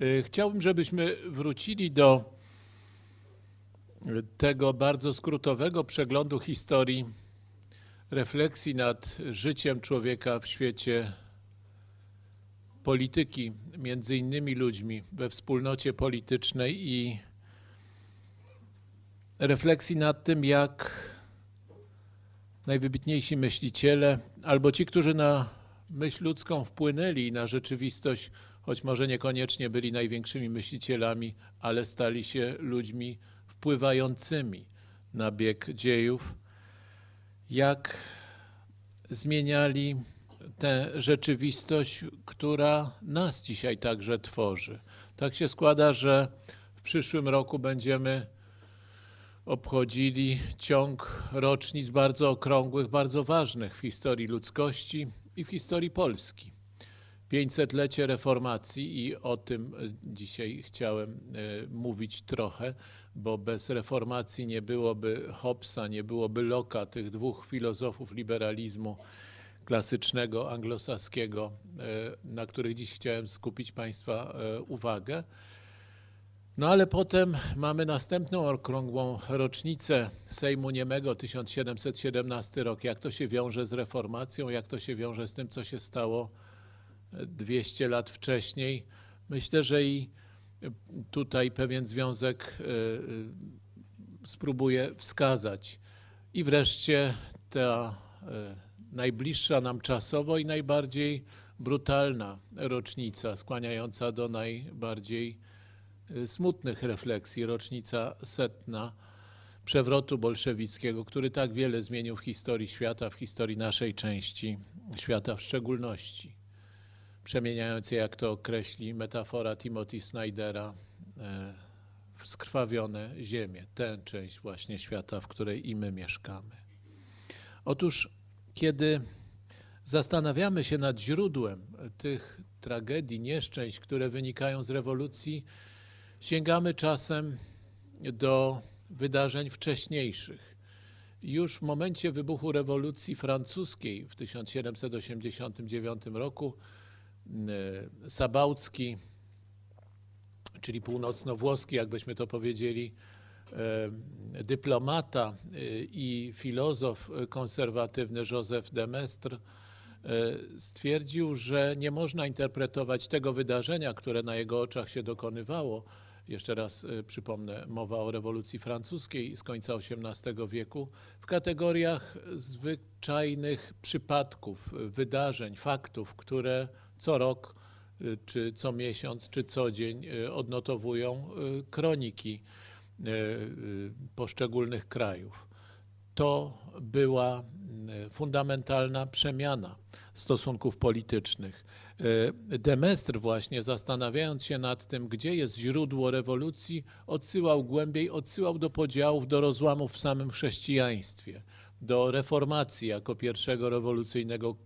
Y, chciałbym, żebyśmy wrócili do tego bardzo skrótowego przeglądu historii, refleksji nad życiem człowieka w świecie polityki, między innymi ludźmi we wspólnocie politycznej i refleksji nad tym, jak najwybitniejsi myśliciele albo ci, którzy na myśl ludzką wpłynęli na rzeczywistość choć może niekoniecznie byli największymi myślicielami, ale stali się ludźmi wpływającymi na bieg dziejów, jak zmieniali tę rzeczywistość, która nas dzisiaj także tworzy. Tak się składa, że w przyszłym roku będziemy obchodzili ciąg rocznic bardzo okrągłych, bardzo ważnych w historii ludzkości i w historii Polski. 500-lecie reformacji i o tym e, dzisiaj chciałem e, mówić trochę, bo bez reformacji nie byłoby Hobbesa, nie byłoby Locke'a, tych dwóch filozofów liberalizmu klasycznego, anglosaskiego, e, na których dziś chciałem skupić Państwa uwagę. No ale potem mamy następną okrągłą rocznicę Sejmu Niemego 1717 rok. Jak to się wiąże z reformacją, jak to się wiąże z tym, co się stało 200 lat wcześniej. Myślę, że i tutaj pewien związek e, e, spróbuję wskazać. I wreszcie ta e, najbliższa nam czasowo i najbardziej brutalna rocznica, skłaniająca do najbardziej smutnych refleksji, rocznica setna przewrotu bolszewickiego, który tak wiele zmienił w historii świata, w historii naszej części świata w szczególności przemieniające, jak to określi metafora Timothy Snydera, w e, skrwawione ziemię, tę część właśnie świata, w której i my mieszkamy. Otóż, kiedy zastanawiamy się nad źródłem tych tragedii, nieszczęść, które wynikają z rewolucji, sięgamy czasem do wydarzeń wcześniejszych. Już w momencie wybuchu rewolucji francuskiej w 1789 roku E, Sabałcki, czyli północno-włoski, jakbyśmy to powiedzieli, e, dyplomata e, i filozof konserwatywny Józef Demestre stwierdził, że nie można interpretować tego wydarzenia, które na jego oczach się dokonywało. Jeszcze raz przypomnę, mowa o rewolucji francuskiej z końca XVIII wieku w kategoriach zwyczajnych przypadków, wydarzeń, faktów, które co rok, y, czy co miesiąc, czy co dzień y, odnotowują y, kroniki poszczególnych krajów. To była fundamentalna przemiana stosunków politycznych. Demestr właśnie zastanawiając się nad tym, gdzie jest źródło rewolucji, odsyłał głębiej, odsyłał do podziałów, do rozłamów w samym chrześcijaństwie, do reformacji jako pierwszego rewolucyjnego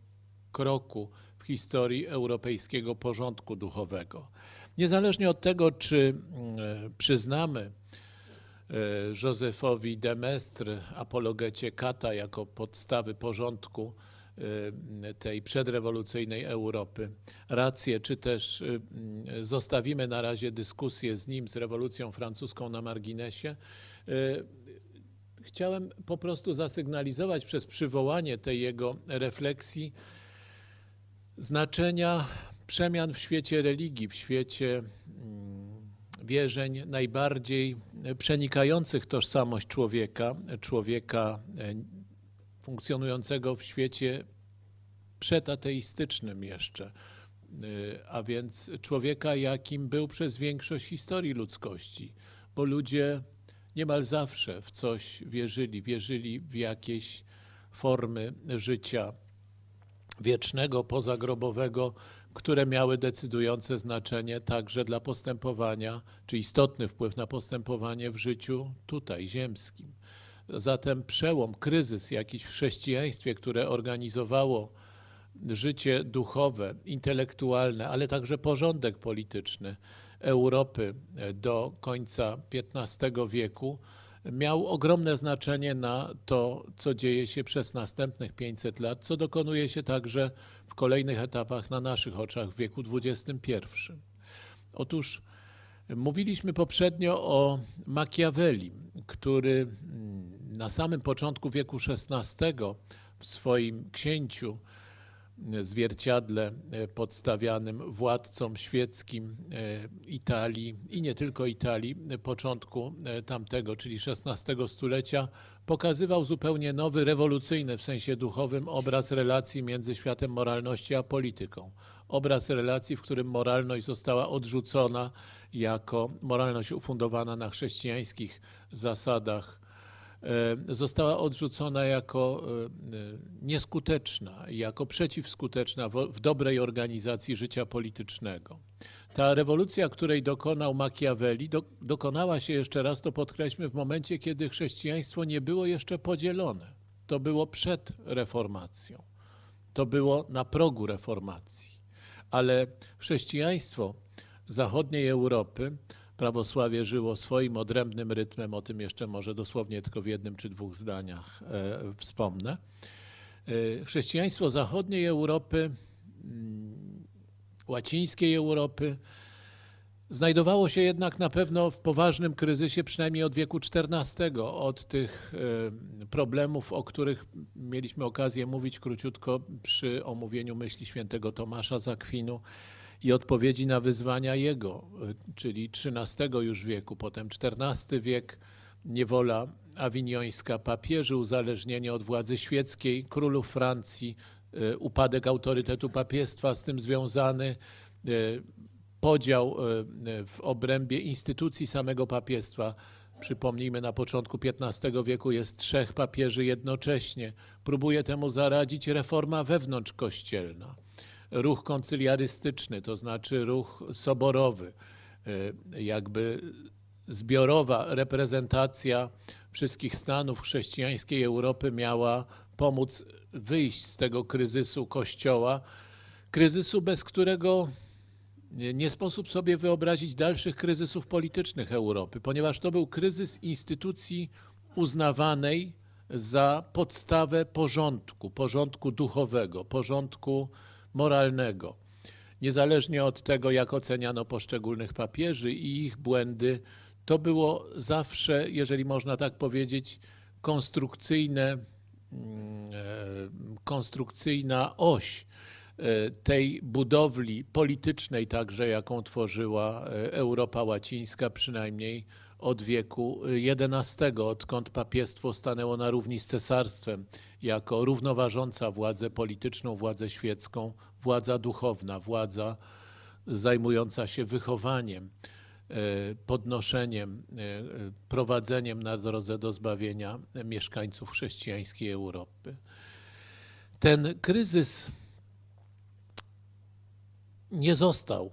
kroku historii europejskiego porządku duchowego. Niezależnie od tego, czy mm, e, przyznamy e, Józefowi Demestr apologecie Kata, jako podstawy porządku e, tej przedrewolucyjnej Europy rację, czy też mm, zostawimy na razie dyskusję z nim, z rewolucją francuską na marginesie, chciałem po prostu zasygnalizować przez przywołanie tej jego refleksji, Znaczenia przemian w świecie religii, w świecie mm, wierzeń najbardziej e, przenikających tożsamość człowieka, człowieka e, funkcjonującego w świecie przetateistycznym jeszcze, e, a więc człowieka, jakim był przez większość historii ludzkości, bo ludzie niemal zawsze w coś wierzyli, wierzyli w jakieś formy życia wiecznego, pozagrobowego, które miały decydujące znaczenie także dla postępowania, czy istotny wpływ na postępowanie w życiu tutaj, ziemskim. Zatem przełom, kryzys jakiś w chrześcijaństwie, które organizowało życie duchowe, intelektualne, ale także porządek polityczny Europy do końca XV wieku, miał ogromne znaczenie na to, co dzieje się przez następnych 500 lat, co dokonuje się także w kolejnych etapach na naszych oczach w wieku XXI. Otóż mm, mówiliśmy poprzednio o Machiavelli, który mm, na samym początku wieku XVI w swoim księciu zwierciadle e, podstawianym władcom świeckim e, Italii i nie tylko Italii e, początku tamtego, czyli XVI stulecia, pokazywał zupełnie nowy, rewolucyjny w sensie duchowym obraz relacji między światem moralności a polityką. Obraz relacji, w którym moralność została odrzucona jako moralność ufundowana na chrześcijańskich zasadach E, została odrzucona jako e, nieskuteczna, jako przeciwskuteczna w dobrej organizacji życia politycznego. Ta rewolucja, której dokonał Machiavelli, dokonała się jeszcze raz, to podkreślmy, w momencie, kiedy chrześcijaństwo nie było jeszcze podzielone. To było przed reformacją. To było na progu reformacji. Ale chrześcijaństwo zachodniej Europy prawosławie żyło swoim odrębnym rytmem, o tym jeszcze może dosłownie tylko w jednym czy dwóch zdaniach e, wspomnę. E, chrześcijaństwo zachodniej Europy, mm, łacińskiej Europy, Znajdowało się jednak na pewno w poważnym kryzysie, przynajmniej od wieku XIV, od tych e, problemów, o których mieliśmy okazję mówić króciutko przy omówieniu myśli świętego Tomasza Zakwinu, i odpowiedzi na wyzwania jego, e, czyli XIII już wieku, potem XIV wiek, niewola awiniońska papieży, uzależnienie od władzy świeckiej, królów Francji, e, upadek autorytetu papiestwa z tym związany, e, podział w obrębie instytucji samego papiestwa. Przypomnijmy, na początku XV wieku jest trzech papieży jednocześnie. Próbuje temu zaradzić reforma wewnątrzkościelna ruch koncyliarystyczny, to znaczy ruch soborowy, e, jakby zbiorowa reprezentacja wszystkich stanów chrześcijańskiej Europy miała pomóc wyjść z tego kryzysu Kościoła, kryzysu, bez którego nie sposób sobie wyobrazić dalszych kryzysów politycznych Europy, ponieważ to był kryzys instytucji uznawanej za podstawę porządku, porządku duchowego, porządku moralnego. Niezależnie od tego, jak oceniano poszczególnych papieży i ich błędy, to było zawsze, jeżeli można tak powiedzieć, konstrukcyjne, mm, e, konstrukcyjna oś e, tej budowli politycznej, także jaką tworzyła e, Europa Łacińska, przynajmniej od wieku XI, y, odkąd papiestwo stanęło na równi z cesarstwem, jako równoważąca władzę polityczną, władzę świecką, władza duchowna, władza zajmująca się wychowaniem, y, podnoszeniem, y, prowadzeniem na drodze do zbawienia mieszkańców chrześcijańskiej Europy. Ten kryzys nie został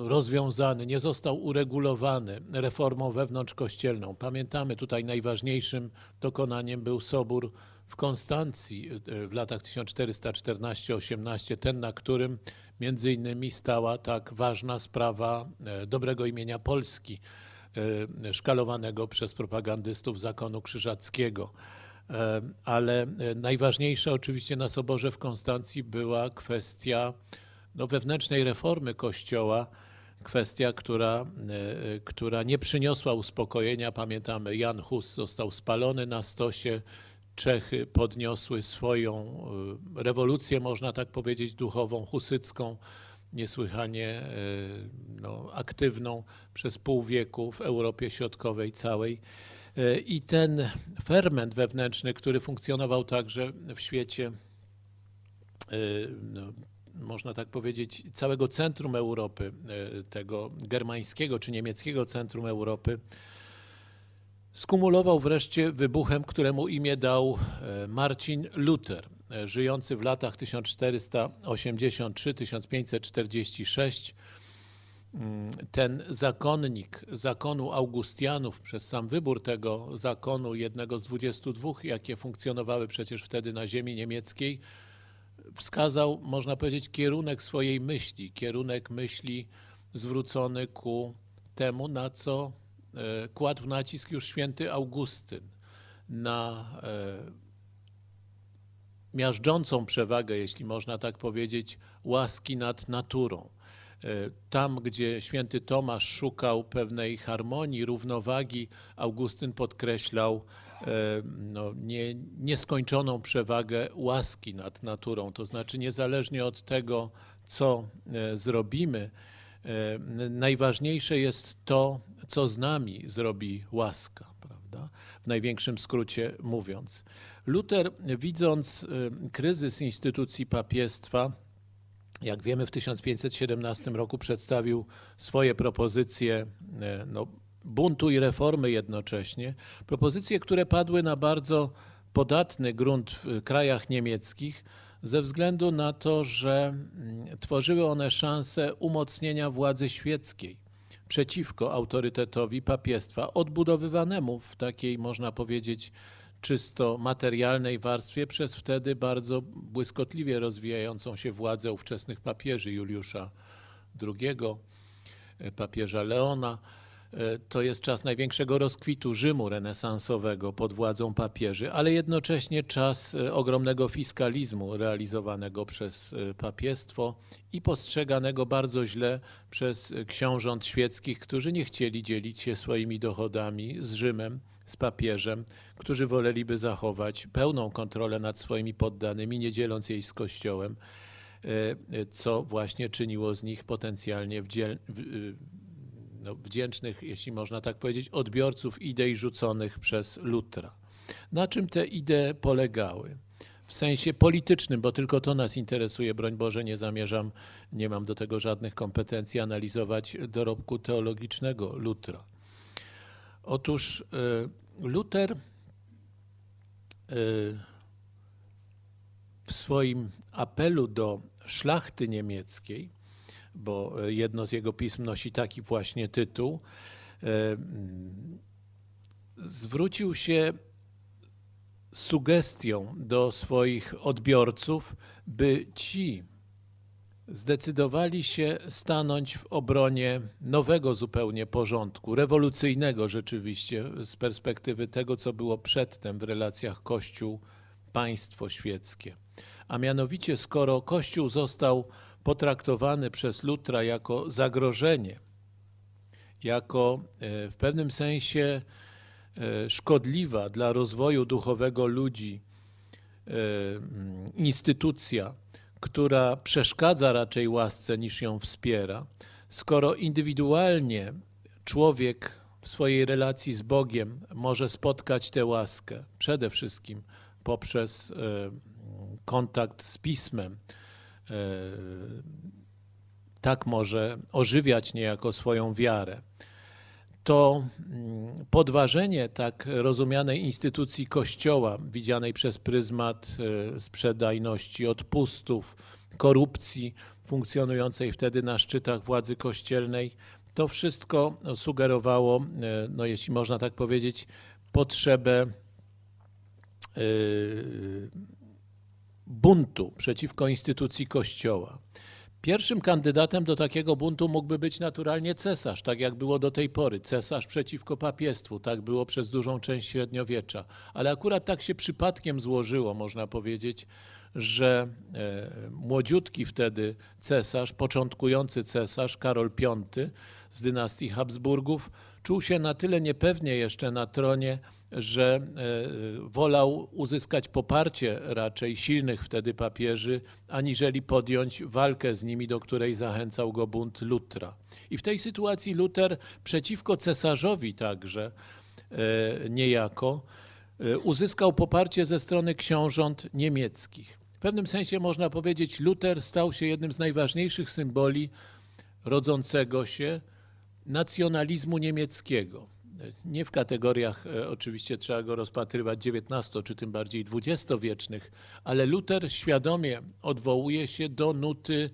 e, rozwiązany, nie został uregulowany reformą wewnątrzkościelną. Pamiętamy, tutaj najważniejszym dokonaniem był Sobór w Konstancji e, w latach 1414-18, ten, na którym między innymi stała tak ważna sprawa e, dobrego imienia Polski, szkalowanego przez propagandystów zakonu krzyżackiego. Ale najważniejsza oczywiście na Soborze w Konstancji była kwestia no, wewnętrznej reformy Kościoła, kwestia, która, e, e, która nie przyniosła uspokojenia. Pamiętamy, Jan Hus został spalony na stosie. Czechy podniosły swoją e, rewolucję, można tak powiedzieć, duchową, husycką, niesłychanie no, aktywną przez pół wieku w Europie Środkowej całej. I ten ferment wewnętrzny, który funkcjonował także w świecie no, można tak powiedzieć, całego centrum Europy, e, tego germańskiego czy niemieckiego centrum Europy, skumulował wreszcie wybuchem, któremu imię dał e, Marcin Luther, e, żyjący w latach 1483-1546. Mm, ten zakonnik zakonu Augustianów, przez sam wybór tego zakonu, jednego z 22, jakie funkcjonowały przecież wtedy na ziemi niemieckiej, wskazał, można powiedzieć, kierunek swojej myśli, kierunek myśli zwrócony ku temu, na co e, kładł nacisk już święty Augustyn, na e, miażdżącą przewagę, jeśli można tak powiedzieć, łaski nad naturą. E, tam, gdzie święty Tomasz szukał pewnej harmonii, równowagi, Augustyn podkreślał no, nie, nieskończoną przewagę łaski nad naturą. To znaczy, niezależnie od tego, co e, zrobimy, najważniejsze jest to, co z nami zrobi łaska, prawda? W największym skrócie mówiąc. Luther, widząc kryzys instytucji papiestwa, jak wiemy, w 1517 roku przedstawił swoje propozycje e, no, buntu i reformy jednocześnie, propozycje, które padły na bardzo podatny grunt w krajach niemieckich, ze względu na to, że mm, tworzyły one szansę umocnienia władzy świeckiej przeciwko autorytetowi papiestwa, odbudowywanemu w takiej, można powiedzieć, czysto materialnej warstwie przez wtedy bardzo błyskotliwie rozwijającą się władzę ówczesnych papieży Juliusza II, e, papieża Leona. E, to jest czas największego rozkwitu Rzymu renesansowego pod władzą papieży, ale jednocześnie czas e, ogromnego fiskalizmu realizowanego przez e, papiestwo i postrzeganego bardzo źle przez książąt świeckich, którzy nie chcieli dzielić się swoimi dochodami z Rzymem, z papieżem, którzy woleliby zachować pełną kontrolę nad swoimi poddanymi, nie dzieląc jej z Kościołem, co właśnie czyniło z nich potencjalnie wdziel- no, wdzięcznych, jeśli można tak powiedzieć, odbiorców idei rzuconych przez Lutra. Na czym te idee polegały? w sensie politycznym, bo tylko to nas interesuje. Broń Boże, nie zamierzam, nie mam do tego żadnych kompetencji analizować dorobku teologicznego Lutra. Otóż y, Luter y, w swoim apelu do szlachty niemieckiej bo e, jedno z jego pism nosi taki właśnie tytuł, e, mm, zwrócił się sugestią do swoich odbiorców, by ci zdecydowali się stanąć w obronie nowego zupełnie porządku, rewolucyjnego rzeczywiście z perspektywy tego, co było przedtem w relacjach Kościół-państwo świeckie. A mianowicie, skoro Kościół został potraktowany przez Lutra jako zagrożenie, jako e, w pewnym sensie e, szkodliwa dla rozwoju duchowego ludzi e, instytucja, która przeszkadza raczej łasce niż ją wspiera, skoro indywidualnie człowiek w swojej relacji z Bogiem może spotkać tę łaskę przede wszystkim poprzez kontakt z Pismem, E, tak może ożywiać niejako swoją wiarę. To mm, podważenie tak rozumianej instytucji Kościoła, widzianej przez pryzmat e, sprzedajności, odpustów, korupcji funkcjonującej wtedy na szczytach władzy kościelnej, to wszystko sugerowało, e, no jeśli można tak powiedzieć, potrzebę buntu przeciwko instytucji Kościoła. Pierwszym kandydatem do takiego buntu mógłby być naturalnie cesarz, tak jak było do tej pory. Cesarz przeciwko papiestwu, tak było przez dużą część średniowiecza. Ale akurat tak się przypadkiem złożyło, można powiedzieć, że e, młodziutki wtedy cesarz, początkujący cesarz Karol V z dynastii Habsburgów, Czuł się na tyle niepewnie jeszcze na tronie, że e, wolał uzyskać poparcie raczej silnych wtedy papieży, aniżeli podjąć walkę z nimi, do której zachęcał go bunt Lutra. I w tej sytuacji Luter przeciwko cesarzowi także e, niejako e, uzyskał poparcie ze strony książąt niemieckich. W pewnym sensie można powiedzieć, Luter stał się jednym z najważniejszych symboli rodzącego się nacjonalizmu niemieckiego. Nie w kategoriach, e, oczywiście trzeba go rozpatrywać XIX czy tym bardziej XX-wiecznych, ale Luther świadomie odwołuje się do nuty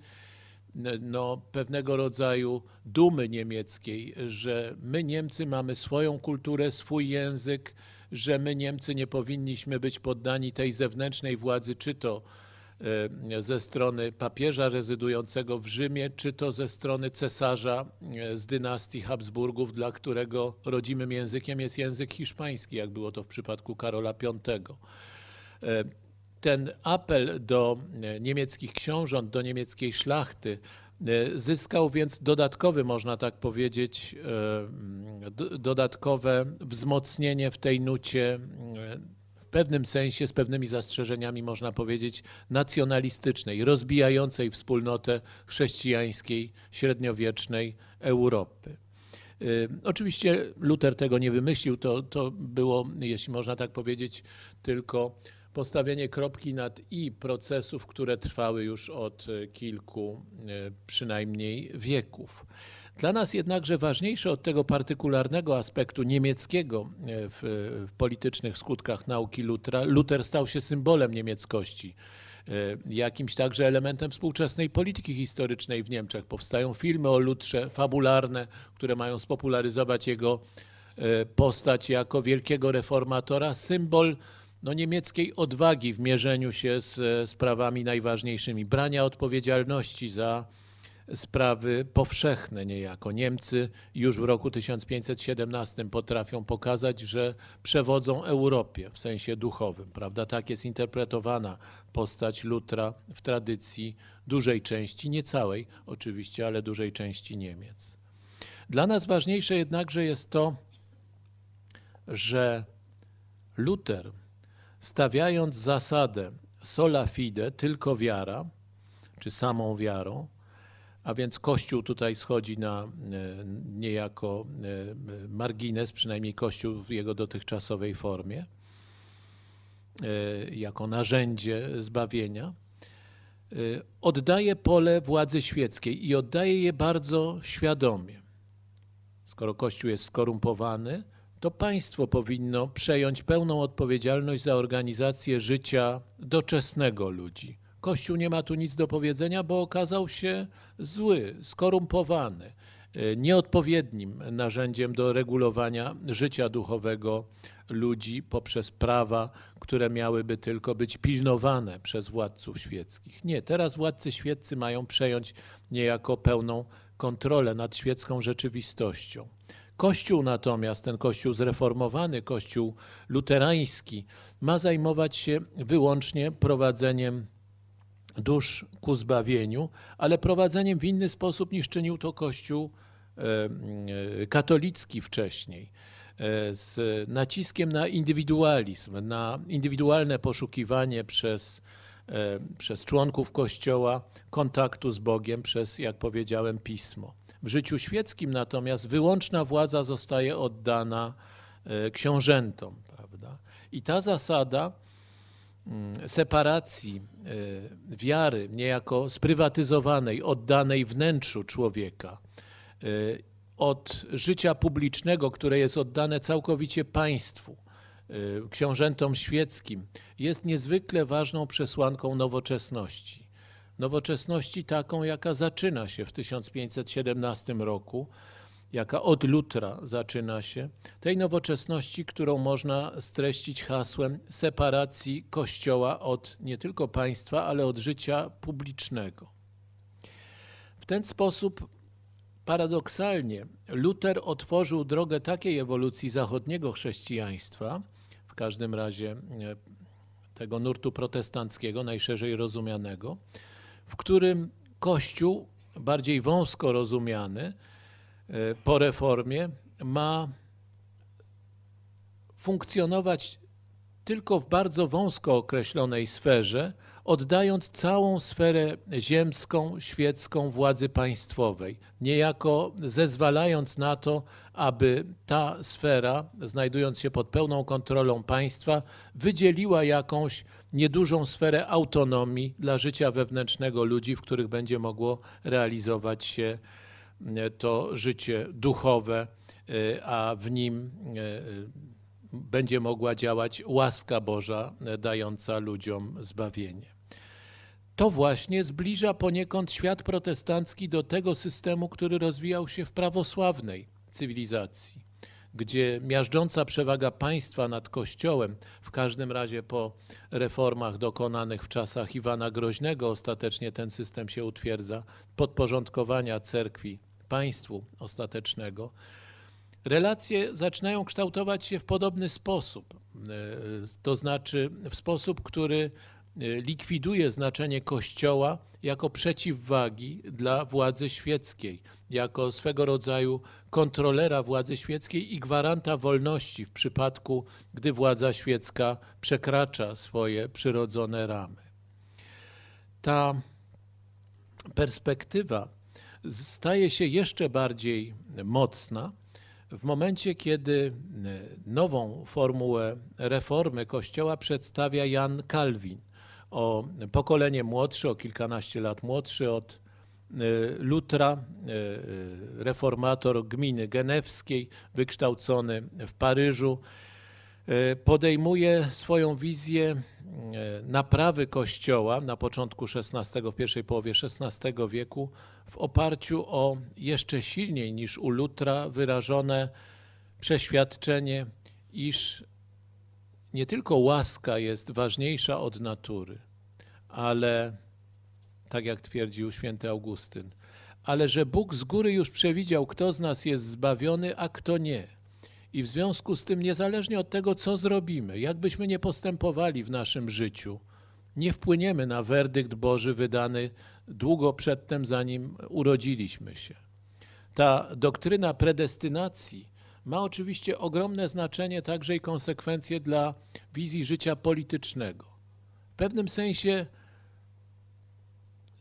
no, pewnego rodzaju dumy niemieckiej, że my Niemcy mamy swoją kulturę, swój język, że my Niemcy nie powinniśmy być poddani tej zewnętrznej władzy, czy to E, ze strony papieża rezydującego w Rzymie, czy to ze strony cesarza e, z dynastii Habsburgów, dla którego rodzimym językiem jest język hiszpański, jak było to w przypadku Karola V. E, ten apel do niemieckich książąt, do niemieckiej szlachty, Zyskał więc dodatkowy, można tak powiedzieć, dodatkowe wzmocnienie w tej nucie w pewnym sensie z pewnymi zastrzeżeniami, można powiedzieć, nacjonalistycznej, rozbijającej wspólnotę chrześcijańskiej, średniowiecznej Europy. Y, oczywiście Luther tego nie wymyślił, to, to było, jeśli można tak powiedzieć, tylko postawienie kropki nad i procesów, które trwały już od kilku y, przynajmniej wieków. Dla nas jednakże ważniejsze od tego partykularnego aspektu niemieckiego e, w, w politycznych skutkach nauki Lutra, Luther stał się symbolem niemieckości e, jakimś także elementem współczesnej polityki historycznej w Niemczech. Powstają filmy o Lutrze, fabularne, które mają spopularyzować jego e, postać jako wielkiego reformatora, symbol no, niemieckiej odwagi w mierzeniu się z sprawami najważniejszymi, brania odpowiedzialności za sprawy powszechne niejako. Niemcy już w roku 1517 potrafią pokazać, że przewodzą Europie w sensie duchowym, prawda? Tak jest interpretowana postać Lutra w tradycji dużej części, nie całej oczywiście, ale dużej części Niemiec. Dla nas ważniejsze jednakże jest to, że Luther stawiając zasadę sola fide, tylko wiara, czy samą wiarą, a więc Kościół tutaj schodzi na e, niejako e, margines, przynajmniej Kościół w jego dotychczasowej formie, e, jako narzędzie zbawienia. Oddaje pole władzy świeckiej i oddaje je bardzo świadomie. Skoro Kościół jest skorumpowany, to państwo powinno przejąć pełną odpowiedzialność za organizację życia doczesnego ludzi Kościół nie ma tu nic do powiedzenia, bo okazał się zły, skorumpowany, e, nieodpowiednim narzędziem do regulowania życia duchowego ludzi poprzez prawa, które miałyby tylko być pilnowane przez władców świeckich. Nie, teraz władcy świeccy mają przejąć niejako pełną kontrolę nad świecką rzeczywistością. Kościół natomiast, ten kościół zreformowany, kościół luterański, ma zajmować się wyłącznie prowadzeniem dusz ku zbawieniu, ale prowadzeniem w inny sposób niż czynił to Kościół e, e, katolicki wcześniej, e, z naciskiem na indywidualizm, na indywidualne poszukiwanie przez, przez członków Kościoła kontaktu z Bogiem przez, jak powiedziałem, pismo. W życiu świeckim natomiast wyłączna władza zostaje oddana książętom. Prawda? I ta zasada Mm, separacji e, wiary, niejako sprywatyzowanej, oddanej wnętrzu człowieka, e, od życia publicznego, które jest oddane całkowicie państwu, e, książętom świeckim, jest niezwykle ważną przesłanką nowoczesności. Nowoczesności taką, jaka zaczyna się w 1517 roku, jaka od Lutra zaczyna się, tej nowoczesności, którą można streścić hasłem separacji Kościoła od nie tylko państwa, ale od życia publicznego. W ten sposób paradoksalnie Luter otworzył drogę takiej ewolucji zachodniego chrześcijaństwa, w każdym razie e, tego nurtu protestanckiego, najszerzej rozumianego, w którym Kościół, bardziej wąsko rozumiany, E, po reformie ma funkcjonować tylko w bardzo wąsko określonej sferze, oddając całą sferę ziemską, świecką władzy państwowej, niejako zezwalając na to, aby ta sfera, znajdując się pod pełną kontrolą państwa, wydzieliła jakąś niedużą sferę autonomii dla życia wewnętrznego ludzi, w których będzie mogło realizować się E, to życie duchowe, e, a w nim e, będzie mogła działać łaska Boża dająca ludziom zbawienie. To właśnie zbliża poniekąd świat protestancki do tego systemu, który rozwijał się w prawosławnej cywilizacji, gdzie miażdżąca przewaga państwa nad Kościołem, w każdym razie po reformach dokonanych w czasach Iwana Groźnego, ostatecznie ten system się utwierdza, podporządkowania cerkwi państwu ostatecznego, relacje zaczynają kształtować się w podobny sposób, e, to znaczy w sposób, który e, likwiduje znaczenie Kościoła jako przeciwwagi dla władzy świeckiej, jako swego rodzaju kontrolera władzy świeckiej i gwaranta wolności w przypadku, gdy władza świecka przekracza swoje przyrodzone ramy. Ta perspektywa staje się jeszcze bardziej mocna w momencie, kiedy e, nową formułę reformy Kościoła przedstawia Jan Kalwin, o pokolenie młodsze, o kilkanaście lat młodszy od e, Lutra, e, reformator gminy genewskiej, wykształcony w Paryżu, Y, podejmuje swoją wizję y, naprawy Kościoła na początku XVI, w pierwszej połowie XVI wieku w oparciu o jeszcze silniej niż u Lutra wyrażone przeświadczenie, iż nie tylko łaska jest ważniejsza od natury, ale tak jak twierdził święty Augustyn, ale że Bóg z góry już przewidział, kto z nas jest zbawiony, a kto nie. I w związku z tym, niezależnie od tego, co zrobimy, jakbyśmy nie postępowali w naszym życiu, nie wpłyniemy na werdykt Boży wydany długo przedtem, zanim urodziliśmy się. Ta doktryna predestynacji ma oczywiście ogromne znaczenie także i konsekwencje dla wizji życia politycznego. W pewnym sensie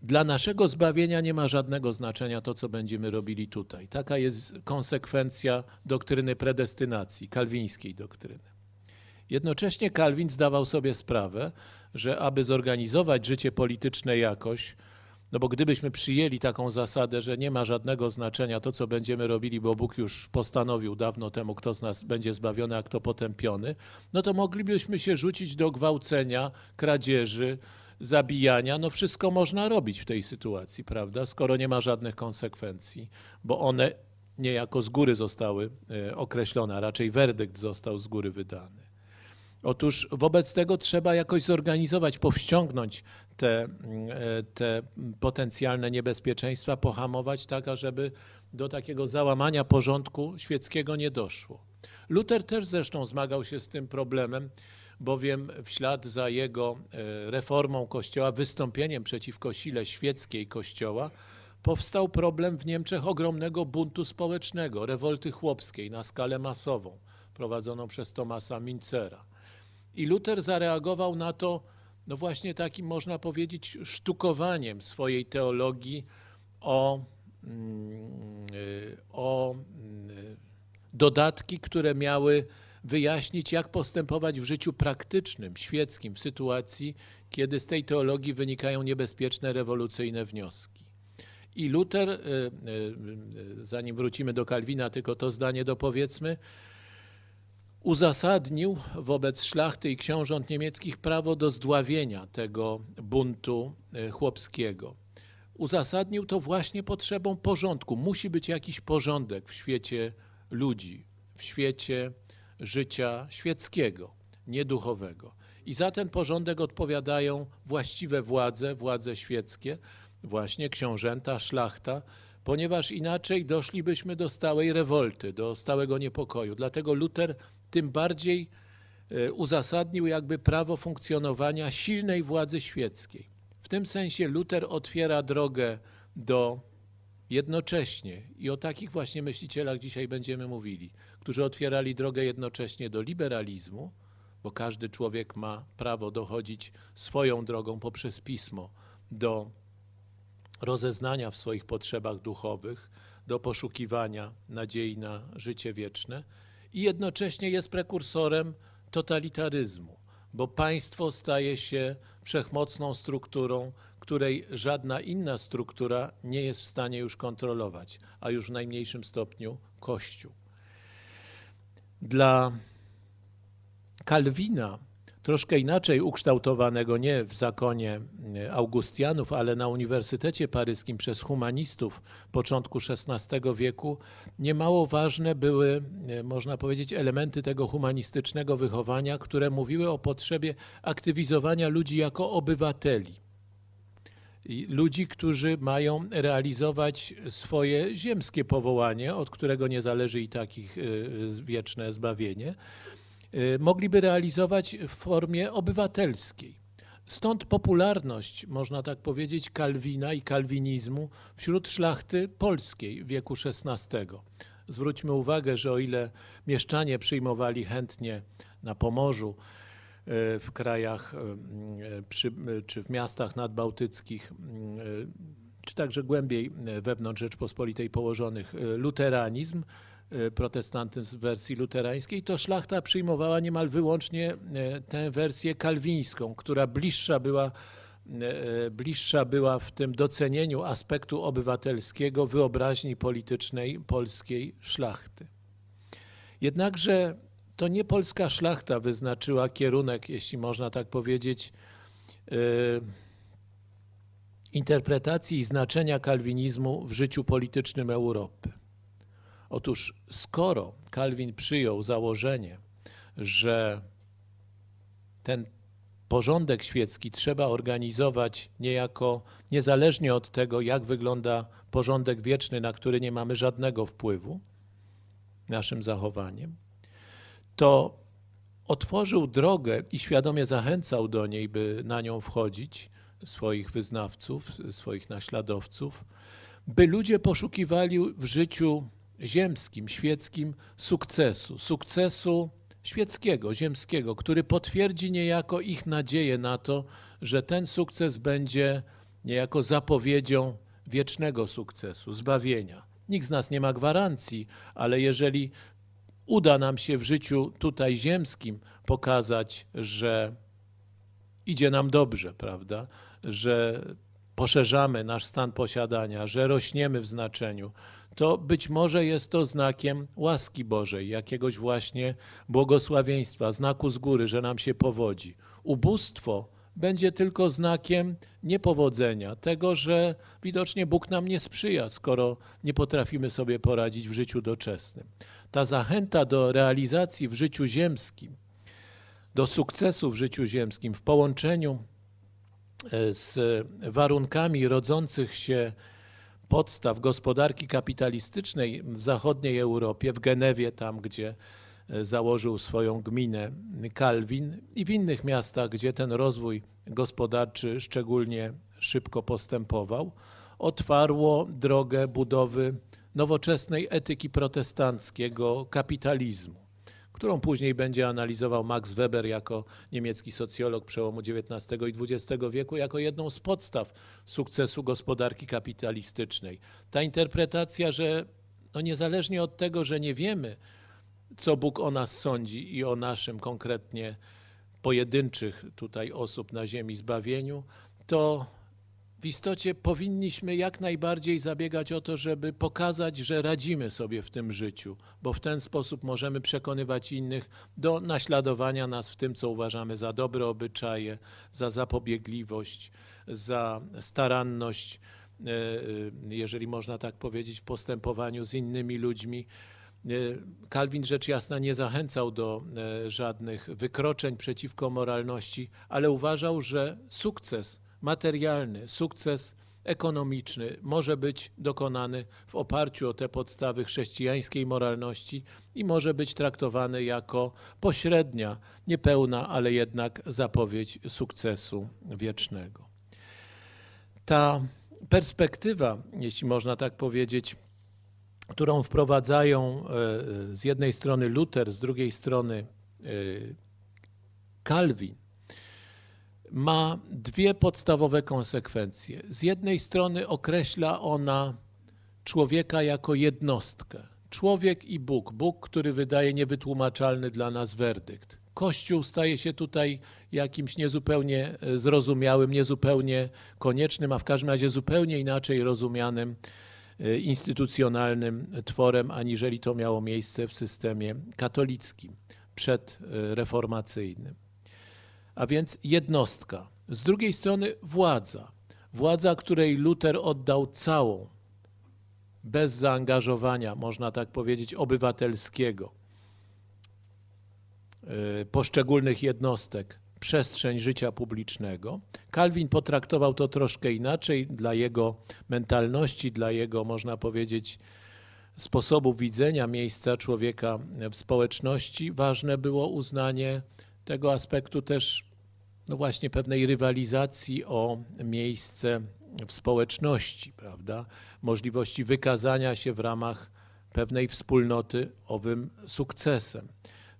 dla naszego zbawienia nie ma żadnego znaczenia to, co będziemy robili tutaj. Taka jest konsekwencja doktryny predestynacji, kalwińskiej doktryny. Jednocześnie Kalwin zdawał sobie sprawę, że aby zorganizować życie polityczne jakoś, no bo gdybyśmy przyjęli taką zasadę, że nie ma żadnego znaczenia to, co będziemy robili, bo Bóg już postanowił dawno temu, kto z nas będzie zbawiony, a kto potępiony, no to moglibyśmy się rzucić do gwałcenia, kradzieży, zabijania, no wszystko można robić w tej sytuacji, prawda, skoro nie ma żadnych konsekwencji, bo one niejako z góry zostały e, określone, a raczej werdykt został z góry wydany. Otóż wobec tego trzeba jakoś zorganizować, powściągnąć te, e, te potencjalne niebezpieczeństwa, pohamować tak, ażeby do takiego załamania porządku świeckiego nie doszło. Luther też zresztą zmagał się z tym problemem bowiem w ślad za jego e, reformą Kościoła, wystąpieniem przeciwko sile świeckiej Kościoła, powstał problem w Niemczech ogromnego buntu społecznego, rewolty chłopskiej na skalę masową, prowadzoną przez Tomasa Mincera. I Luther zareagował na to, no właśnie takim można powiedzieć, sztukowaniem swojej teologii o, mm, e, o mm, e, dodatki, które miały wyjaśnić, jak postępować w życiu praktycznym, świeckim, w sytuacji, kiedy z tej teologii wynikają niebezpieczne, rewolucyjne wnioski. I Luther, y, y, y, zanim wrócimy do Kalwina, tylko to zdanie dopowiedzmy, uzasadnił wobec szlachty i książąt niemieckich prawo do zdławienia tego buntu chłopskiego. Uzasadnił to właśnie potrzebą porządku. Musi być jakiś porządek w świecie ludzi, w świecie życia świeckiego, nieduchowego. I za ten porządek odpowiadają właściwe władze, władze świeckie, właśnie książęta, szlachta, ponieważ inaczej doszlibyśmy do stałej rewolty, do stałego niepokoju. Dlatego Luther tym bardziej e, uzasadnił jakby prawo funkcjonowania silnej władzy świeckiej. W tym sensie Luther otwiera drogę do jednocześnie i o takich właśnie myślicielach dzisiaj będziemy mówili którzy otwierali drogę jednocześnie do liberalizmu, bo każdy człowiek ma prawo dochodzić swoją drogą poprzez pismo do rozeznania w swoich potrzebach duchowych, do poszukiwania nadziei na życie wieczne i jednocześnie jest prekursorem totalitaryzmu, bo państwo staje się wszechmocną strukturą, której żadna inna struktura nie jest w stanie już kontrolować, a już w najmniejszym stopniu Kościół dla Kalwina, troszkę inaczej ukształtowanego nie w zakonie e, Augustianów, ale na Uniwersytecie Paryskim przez humanistów początku XVI wieku, niemało ważne były, e, można powiedzieć, elementy tego humanistycznego wychowania, które mówiły o potrzebie aktywizowania ludzi jako obywateli ludzi, którzy mają realizować swoje ziemskie powołanie, od którego nie zależy i takich y, wieczne zbawienie, y, mogliby realizować w formie obywatelskiej. Stąd popularność, można tak powiedzieć, Kalwina i kalwinizmu wśród szlachty polskiej wieku XVI. Zwróćmy uwagę, że o ile mieszczanie przyjmowali chętnie na Pomorzu E, w krajach e, e, przy, czy w miastach nadbałtyckich, czy także głębiej wewnątrz Rzeczpospolitej położonych luteranizm, protestantyzm w wersji luterańskiej, to szlachta przyjmowała niemal wyłącznie tę wersję kalwińską, która bliższa była, bliższa była w tym docenieniu aspektu obywatelskiego wyobraźni politycznej polskiej szlachty. Jednakże to nie polska szlachta wyznaczyła kierunek, jeśli można tak powiedzieć, y, interpretacji i znaczenia kalwinizmu w życiu politycznym Europy. Otóż skoro Kalwin przyjął założenie, że ten porządek świecki trzeba organizować niejako niezależnie od tego, jak wygląda porządek wieczny, na który nie mamy żadnego wpływu naszym zachowaniem, to otworzył drogę i świadomie zachęcał do niej, by na nią wchodzić, swoich wyznawców, swoich naśladowców, by ludzie poszukiwali w życiu ziemskim, świeckim sukcesu, sukcesu świeckiego, ziemskiego, który potwierdzi niejako ich nadzieję na to, że ten sukces będzie niejako zapowiedzią wiecznego sukcesu, zbawienia. Nikt z nas nie ma gwarancji, ale jeżeli uda nam się w życiu tutaj ziemskim pokazać, że idzie nam dobrze, prawda? Że poszerzamy nasz stan posiadania, że rośniemy w znaczeniu, to być może jest to znakiem łaski Bożej, jakiegoś właśnie błogosławieństwa, znaku z góry, że nam się powodzi. Ubóstwo będzie tylko znakiem niepowodzenia, tego, że widocznie Bóg nam nie sprzyja, skoro nie potrafimy sobie poradzić w życiu doczesnym ta zachęta do realizacji w życiu ziemskim, do sukcesu w życiu ziemskim w połączeniu e, z warunkami rodzących się podstaw gospodarki kapitalistycznej w zachodniej Europie, w Genewie, tam gdzie e, założył swoją gminę Kalwin i w innych miastach, gdzie ten rozwój gospodarczy szczególnie szybko postępował, otwarło drogę budowy nowoczesnej etyki protestanckiego kapitalizmu, którą później będzie analizował Max Weber jako niemiecki socjolog przełomu XIX i XX wieku, jako jedną z podstaw sukcesu gospodarki kapitalistycznej. Ta interpretacja, że no niezależnie od tego, że nie wiemy, co Bóg o nas sądzi i o naszym konkretnie pojedynczych tutaj osób na ziemi zbawieniu, to w istocie powinniśmy jak najbardziej zabiegać o to, żeby pokazać, że radzimy sobie w tym życiu, bo w ten sposób możemy przekonywać innych do naśladowania nas w tym, co uważamy za dobre obyczaje, za zapobiegliwość, za staranność, e, e, jeżeli można tak powiedzieć, w postępowaniu z innymi ludźmi. E, Kalwin rzecz jasna nie zachęcał do żadnych wykroczeń przeciwko moralności, ale uważał, że sukces materialny, sukces ekonomiczny może być dokonany w oparciu o te podstawy chrześcijańskiej moralności i może być traktowany jako pośrednia, niepełna, ale jednak zapowiedź sukcesu wiecznego. Ta perspektywa, jeśli można tak powiedzieć, którą wprowadzają e, z jednej strony Luther, z drugiej strony Kalwin, e, ma dwie podstawowe konsekwencje. Z jednej strony określa ona człowieka jako jednostkę. Człowiek i Bóg, Bóg, który wydaje niewytłumaczalny dla nas werdykt. Kościół staje się tutaj jakimś niezupełnie e, zrozumiałym, niezupełnie koniecznym, a w każdym razie zupełnie inaczej rozumianym e, instytucjonalnym tworem, aniżeli to miało miejsce w systemie katolickim przedreformacyjnym a więc jednostka. Z drugiej strony władza. Władza, której Luther oddał całą, bez zaangażowania, można tak powiedzieć, obywatelskiego yy, poszczególnych jednostek przestrzeń życia publicznego. Kalwin potraktował to troszkę inaczej dla jego mentalności, dla jego, można powiedzieć, sposobu widzenia miejsca człowieka w społeczności. Ważne było uznanie tego aspektu też no właśnie pewnej rywalizacji o miejsce w społeczności, prawda? Możliwości wykazania się w ramach pewnej wspólnoty owym sukcesem.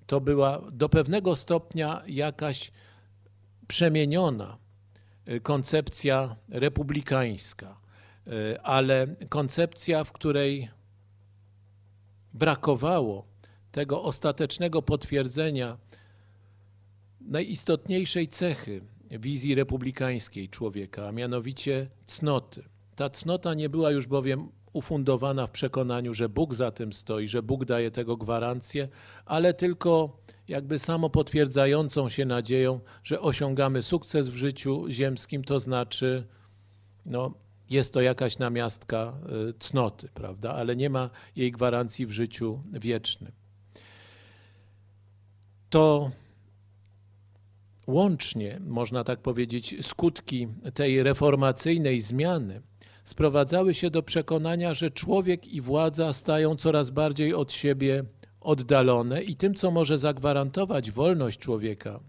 To była do pewnego stopnia jakaś przemieniona y, koncepcja republikańska, y, ale koncepcja, w której brakowało tego ostatecznego potwierdzenia najistotniejszej cechy wizji republikańskiej człowieka, a mianowicie cnoty. Ta cnota nie była już bowiem ufundowana w przekonaniu, że Bóg za tym stoi, że Bóg daje tego gwarancję, ale tylko jakby samopotwierdzającą się nadzieją, że osiągamy sukces w życiu ziemskim, to znaczy no, jest to jakaś namiastka y, cnoty, prawda? Ale nie ma jej gwarancji w życiu wiecznym. To łącznie, można tak powiedzieć, skutki tej reformacyjnej zmiany sprowadzały się do przekonania, że człowiek i władza stają coraz bardziej od siebie oddalone i tym, co może zagwarantować wolność człowieka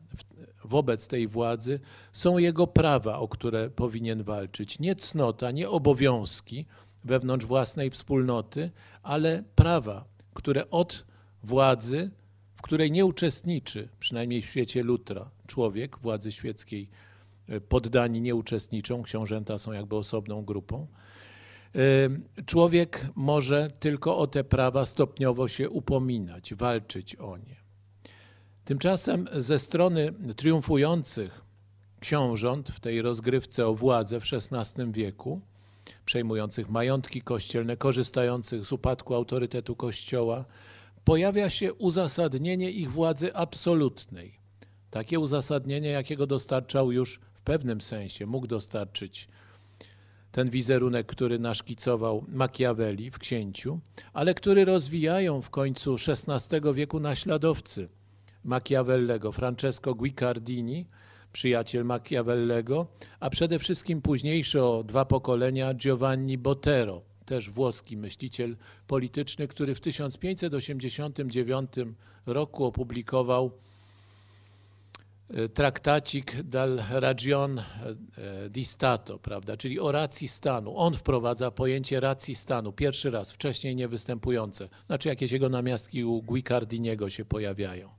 wobec tej władzy, są jego prawa, o które powinien walczyć. Nie cnota, nie obowiązki wewnątrz własnej wspólnoty, ale prawa, które od władzy, w której nie uczestniczy, przynajmniej w świecie Lutra, człowiek władzy świeckiej e, poddani nie uczestniczą, książęta są jakby osobną grupą. E, człowiek może tylko o te prawa stopniowo się upominać, walczyć o nie. Tymczasem ze strony triumfujących książąt w tej rozgrywce o władzę w XVI wieku, przejmujących majątki kościelne, korzystających z upadku autorytetu Kościoła, pojawia się uzasadnienie ich władzy absolutnej, takie uzasadnienie, jakiego dostarczał już w pewnym sensie, mógł dostarczyć ten wizerunek, który naszkicował Machiavelli w Księciu, ale który rozwijają w końcu XVI wieku naśladowcy Machiavellego, Francesco Guicardini, przyjaciel Machiavellego, a przede wszystkim późniejszy o dwa pokolenia Giovanni Botero, też włoski myśliciel polityczny, który w 1589 roku opublikował Y, traktacik dal ragion y, di stato, prawda, czyli o racji stanu. On wprowadza pojęcie racji stanu, pierwszy raz, wcześniej niewystępujące. Znaczy jakieś jego namiastki u Guicardiniego się pojawiają.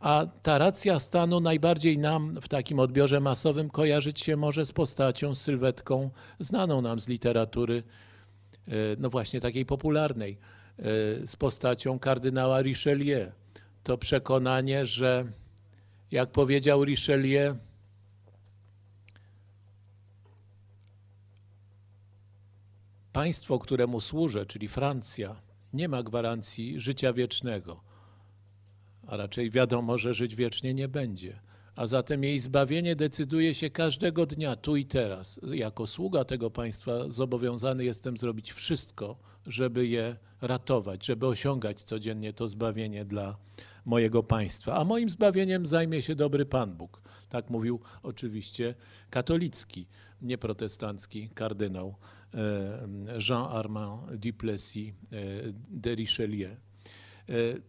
A ta racja stanu najbardziej nam w takim odbiorze masowym kojarzyć się może z postacią, z sylwetką znaną nam z literatury, y, no właśnie takiej popularnej, z postacią kardynała Richelieu. To przekonanie, że jak powiedział Richelieu, państwo, któremu służę, czyli Francja, nie ma gwarancji życia wiecznego, a raczej wiadomo, że żyć wiecznie nie będzie. A zatem jej zbawienie decyduje się każdego dnia, tu i teraz. Jako sługa tego państwa zobowiązany jestem zrobić wszystko, żeby je ratować, żeby osiągać codziennie to zbawienie dla, mojego państwa, a moim zbawieniem zajmie się dobry Pan Bóg. Tak mówił oczywiście katolicki, nieprotestancki kardynał e, Jean-Armand Duplessis e, de Richelieu. E,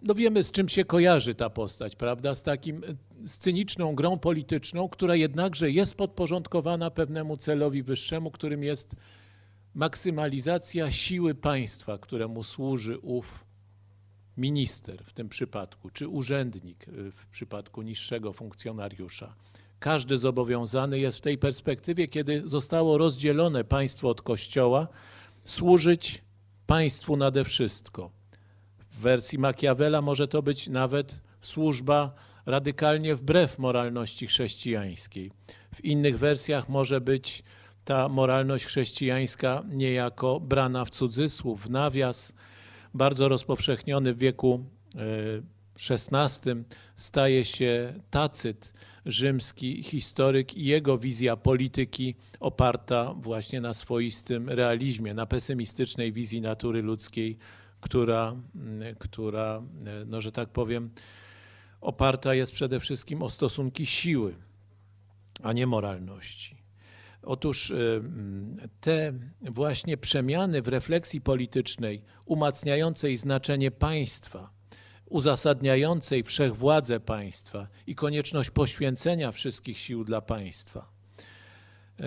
no wiemy, z czym się kojarzy ta postać, prawda? Z takim z cyniczną grą polityczną, która jednakże jest podporządkowana pewnemu celowi wyższemu, którym jest maksymalizacja siły państwa, któremu służy ów minister w tym przypadku, czy urzędnik y, w przypadku niższego funkcjonariusza. Każdy zobowiązany jest w tej perspektywie, kiedy zostało rozdzielone państwo od kościoła, służyć państwu nade wszystko. W wersji Machiavella może to być nawet służba radykalnie wbrew moralności chrześcijańskiej. W innych wersjach może być ta moralność chrześcijańska niejako brana w cudzysłów, w nawias, bardzo rozpowszechniony w wieku XVI e, staje się Tacyt, rzymski historyk i jego wizja polityki oparta właśnie na swoistym realizmie, na pesymistycznej wizji natury ludzkiej, która, która e, no, że tak powiem, oparta jest przede wszystkim o stosunki siły, a nie moralności. Otóż y, mm, te właśnie przemiany w refleksji politycznej, umacniającej znaczenie państwa, uzasadniającej wszechwładzę państwa i konieczność poświęcenia wszystkich sił dla państwa, y,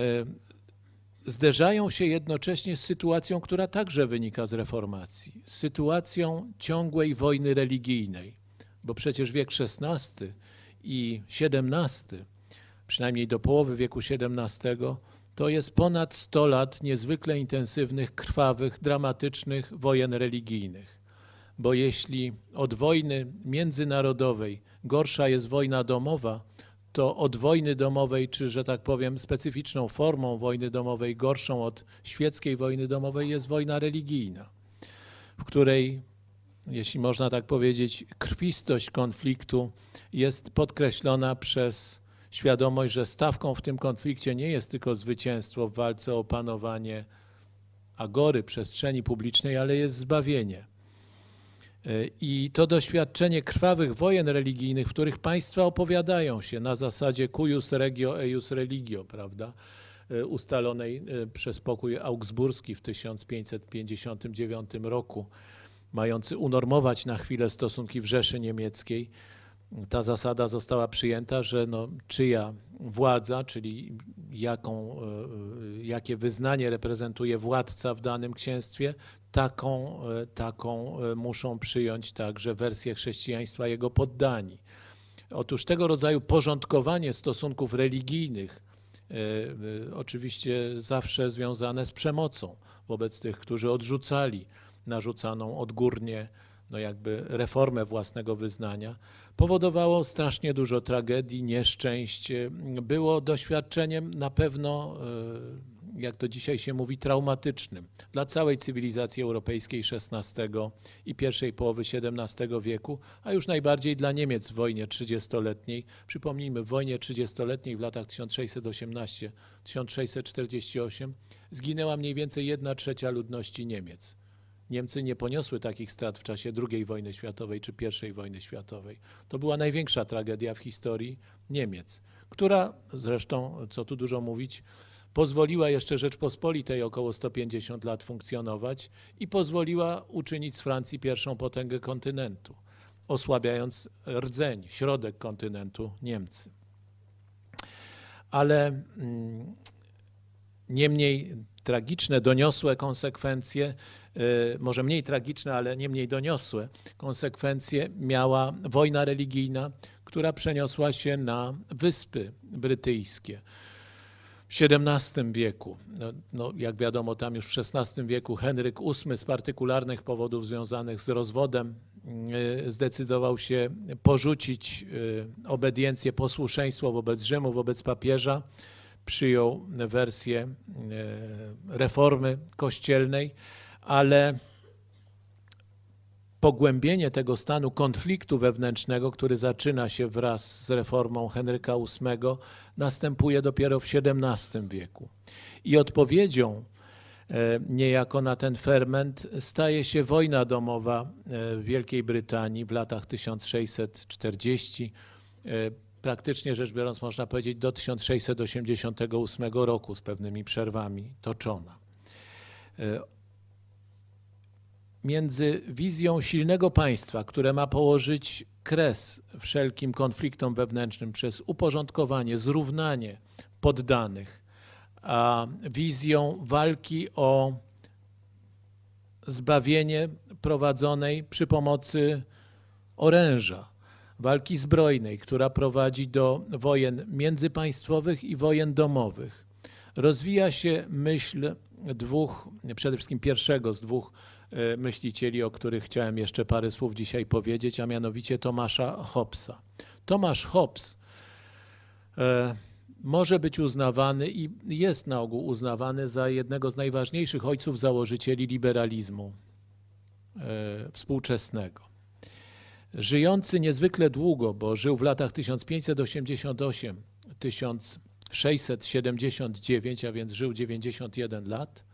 zderzają się jednocześnie z sytuacją, która także wynika z reformacji, z sytuacją ciągłej wojny religijnej, bo przecież wiek XVI i XVII przynajmniej do połowy wieku XVII, to jest ponad 100 lat niezwykle intensywnych, krwawych, dramatycznych wojen religijnych. Bo jeśli od wojny międzynarodowej gorsza jest wojna domowa, to od wojny domowej, czy że tak powiem, specyficzną formą wojny domowej, gorszą od świeckiej wojny domowej, jest wojna religijna, w której, jeśli można tak powiedzieć, krwistość konfliktu jest podkreślona przez świadomość, że stawką w tym konflikcie nie jest tylko zwycięstwo w walce o panowanie agory, przestrzeni publicznej, ale jest zbawienie. Y, I to doświadczenie krwawych wojen religijnych, w których państwa opowiadają się na zasadzie cuius regio eius religio, prawda? Y, ustalonej y, przez pokój augsburski w 1559 roku, mający unormować na chwilę stosunki w Rzeszy Niemieckiej ta zasada została przyjęta, że no, czyja władza, czyli jaką, e, e, jakie wyznanie reprezentuje władca w danym księstwie, taką, e, taką muszą przyjąć także wersję chrześcijaństwa jego poddani. Otóż tego rodzaju porządkowanie stosunków religijnych, oczywiście zawsze związane z przemocą wobec tych, którzy odrzucali narzucaną odgórnie no jakby reformę własnego wyznania, powodowało strasznie dużo tragedii, nieszczęść. Było doświadczeniem na pewno, e, jak to dzisiaj się mówi, traumatycznym dla całej cywilizacji europejskiej XVI i pierwszej połowy XVII wieku, a już najbardziej dla Niemiec w wojnie 30-letniej. Przypomnijmy, w wojnie 30-letniej w latach 1618-1648 zginęła mniej więcej 1 trzecia ludności Niemiec. Niemcy nie poniosły takich strat w czasie II wojny światowej czy I wojny światowej. To była największa tragedia w historii Niemiec, która zresztą, co tu dużo mówić, pozwoliła jeszcze Rzeczpospolitej około 150 lat funkcjonować i pozwoliła uczynić z Francji pierwszą potęgę kontynentu, osłabiając rdzeń, środek kontynentu Niemcy. Ale mm, niemniej tragiczne, doniosłe konsekwencje Y, może mniej tragiczne, ale nie mniej doniosłe konsekwencje miała wojna religijna, która przeniosła się na Wyspy Brytyjskie. W XVII wieku, no, no, jak wiadomo, tam już w XVI wieku Henryk VIII z partykularnych powodów związanych z rozwodem y, zdecydował się porzucić y, obediencję, posłuszeństwo wobec Rzymu, wobec papieża. Przyjął wersję reformy kościelnej ale pogłębienie tego stanu konfliktu wewnętrznego, który zaczyna się wraz z reformą Henryka VIII, następuje dopiero w XVII wieku. I odpowiedzią e, niejako na ten ferment staje się wojna domowa e, w Wielkiej Brytanii w latach 1640. E, praktycznie rzecz biorąc, można powiedzieć, do 1688 roku z pewnymi przerwami toczona między wizją silnego państwa, które ma położyć kres wszelkim konfliktom wewnętrznym przez uporządkowanie, zrównanie poddanych, a wizją walki o zbawienie prowadzonej przy pomocy oręża, walki zbrojnej, która prowadzi do wojen międzypaństwowych i wojen domowych. Rozwija się myśl dwóch, przede wszystkim pierwszego z dwóch E, myślicieli, o których chciałem jeszcze parę słów dzisiaj powiedzieć, a mianowicie Tomasza Hobbesa. Tomasz Hobbes e, może być uznawany i jest na ogół uznawany za jednego z najważniejszych ojców założycieli liberalizmu e, współczesnego. Żyjący niezwykle długo, bo żył w latach 1588-1679, a więc żył 91 lat,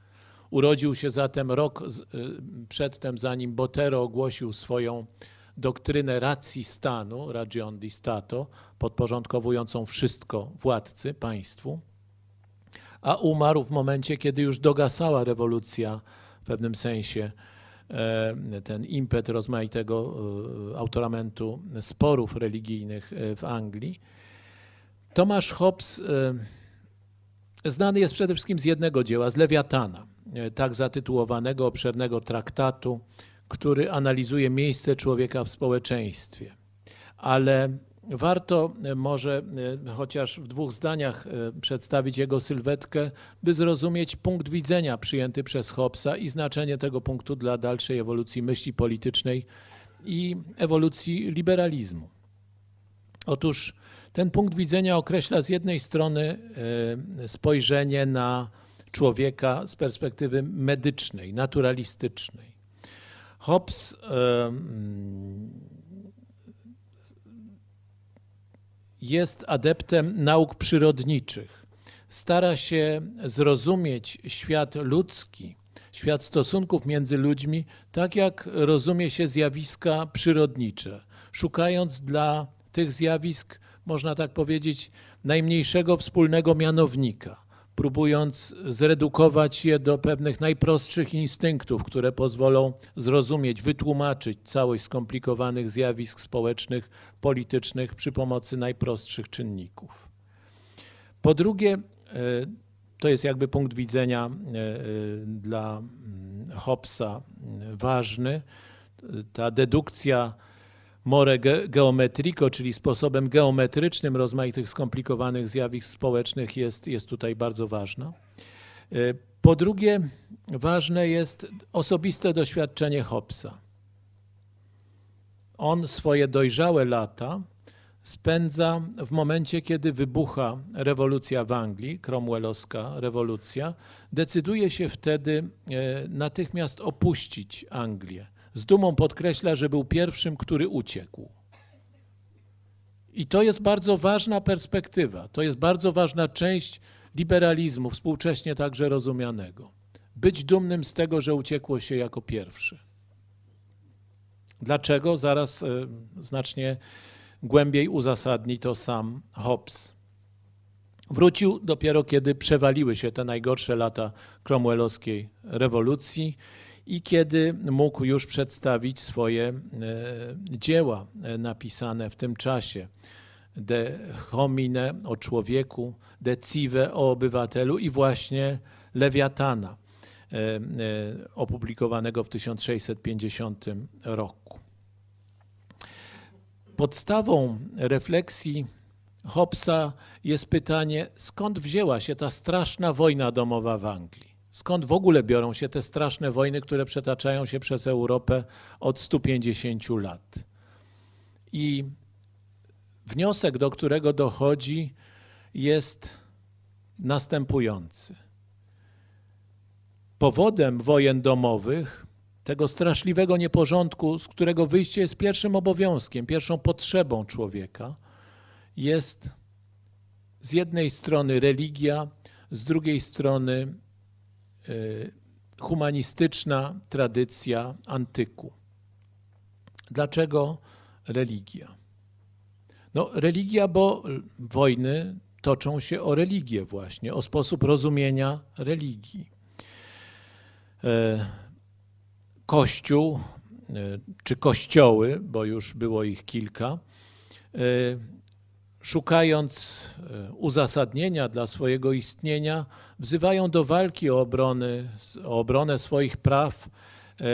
Urodził się zatem rok y, przedtem, zanim Botero ogłosił swoją doktrynę racji stanu, ragion di stato, podporządkowującą wszystko władcy, państwu, a umarł w momencie, kiedy już dogasała rewolucja w pewnym sensie, e, ten impet rozmaitego e, autoramentu sporów religijnych e, w Anglii. Tomasz Hobbes znany jest przede wszystkim z jednego dzieła, z Lewiatana. E, tak zatytułowanego obszernego traktatu, który analizuje miejsce człowieka w społeczeństwie. Ale warto e, może e, chociaż w dwóch zdaniach przedstawić jego sylwetkę, by zrozumieć punkt widzenia przyjęty przez Hobbesa i znaczenie tego punktu dla dalszej ewolucji myśli politycznej i ewolucji liberalizmu. Otóż ten punkt widzenia określa z jednej strony spojrzenie na człowieka z perspektywy medycznej, naturalistycznej. Hobbes jest adeptem nauk przyrodniczych. Stara się zrozumieć świat ludzki, świat stosunków między ludźmi, tak jak rozumie się zjawiska przyrodnicze, szukając dla tych zjawisk, można tak powiedzieć, najmniejszego wspólnego mianownika próbując zredukować je do pewnych najprostszych instynktów, które pozwolą zrozumieć, wytłumaczyć całość skomplikowanych zjawisk społecznych, politycznych przy pomocy najprostszych czynników. Po drugie, e, to jest jakby punkt widzenia e, e, dla mm, Hobbesa ważny, ta dedukcja more geometriko, czyli sposobem geometrycznym rozmaitych skomplikowanych zjawisk społecznych jest, jest tutaj bardzo ważna. E, po drugie, ważne jest osobiste doświadczenie Hobbesa. On swoje dojrzałe lata spędza w momencie, kiedy wybucha rewolucja w Anglii, cromwellowska rewolucja. Decyduje się wtedy e, natychmiast opuścić Anglię z dumą podkreśla, że był pierwszym, który uciekł. I to jest bardzo ważna perspektywa, to jest bardzo ważna część liberalizmu, współcześnie także rozumianego. Być dumnym z tego, że uciekło się jako pierwszy. Dlaczego? Zaraz e, znacznie głębiej uzasadni to sam Hobbes. Wrócił dopiero kiedy przewaliły się te najgorsze lata Cromwellowskiej rewolucji i kiedy mógł już przedstawić swoje e, dzieła e, napisane w tym czasie. De homine o człowieku, de cive o obywatelu i właśnie Lewiatana, e, opublikowanego w 1650 roku. Podstawą refleksji Hobbesa jest pytanie, skąd wzięła się ta straszna wojna domowa w Anglii? Skąd w ogóle biorą się te straszne wojny, które przetaczają się przez Europę od 150 lat? I wniosek, do którego dochodzi, jest następujący. Powodem wojen domowych, tego straszliwego nieporządku, z którego wyjście jest pierwszym obowiązkiem, pierwszą potrzebą człowieka, jest z jednej strony religia, z drugiej strony Y, humanistyczna tradycja antyku. Dlaczego religia? No, religia, bo wojny toczą się o religię właśnie, o sposób rozumienia religii. E, kościół e, czy kościoły, bo już było ich kilka, e, szukając e, uzasadnienia dla swojego istnienia, wzywają do walki o, obrony, o obronę swoich praw, e,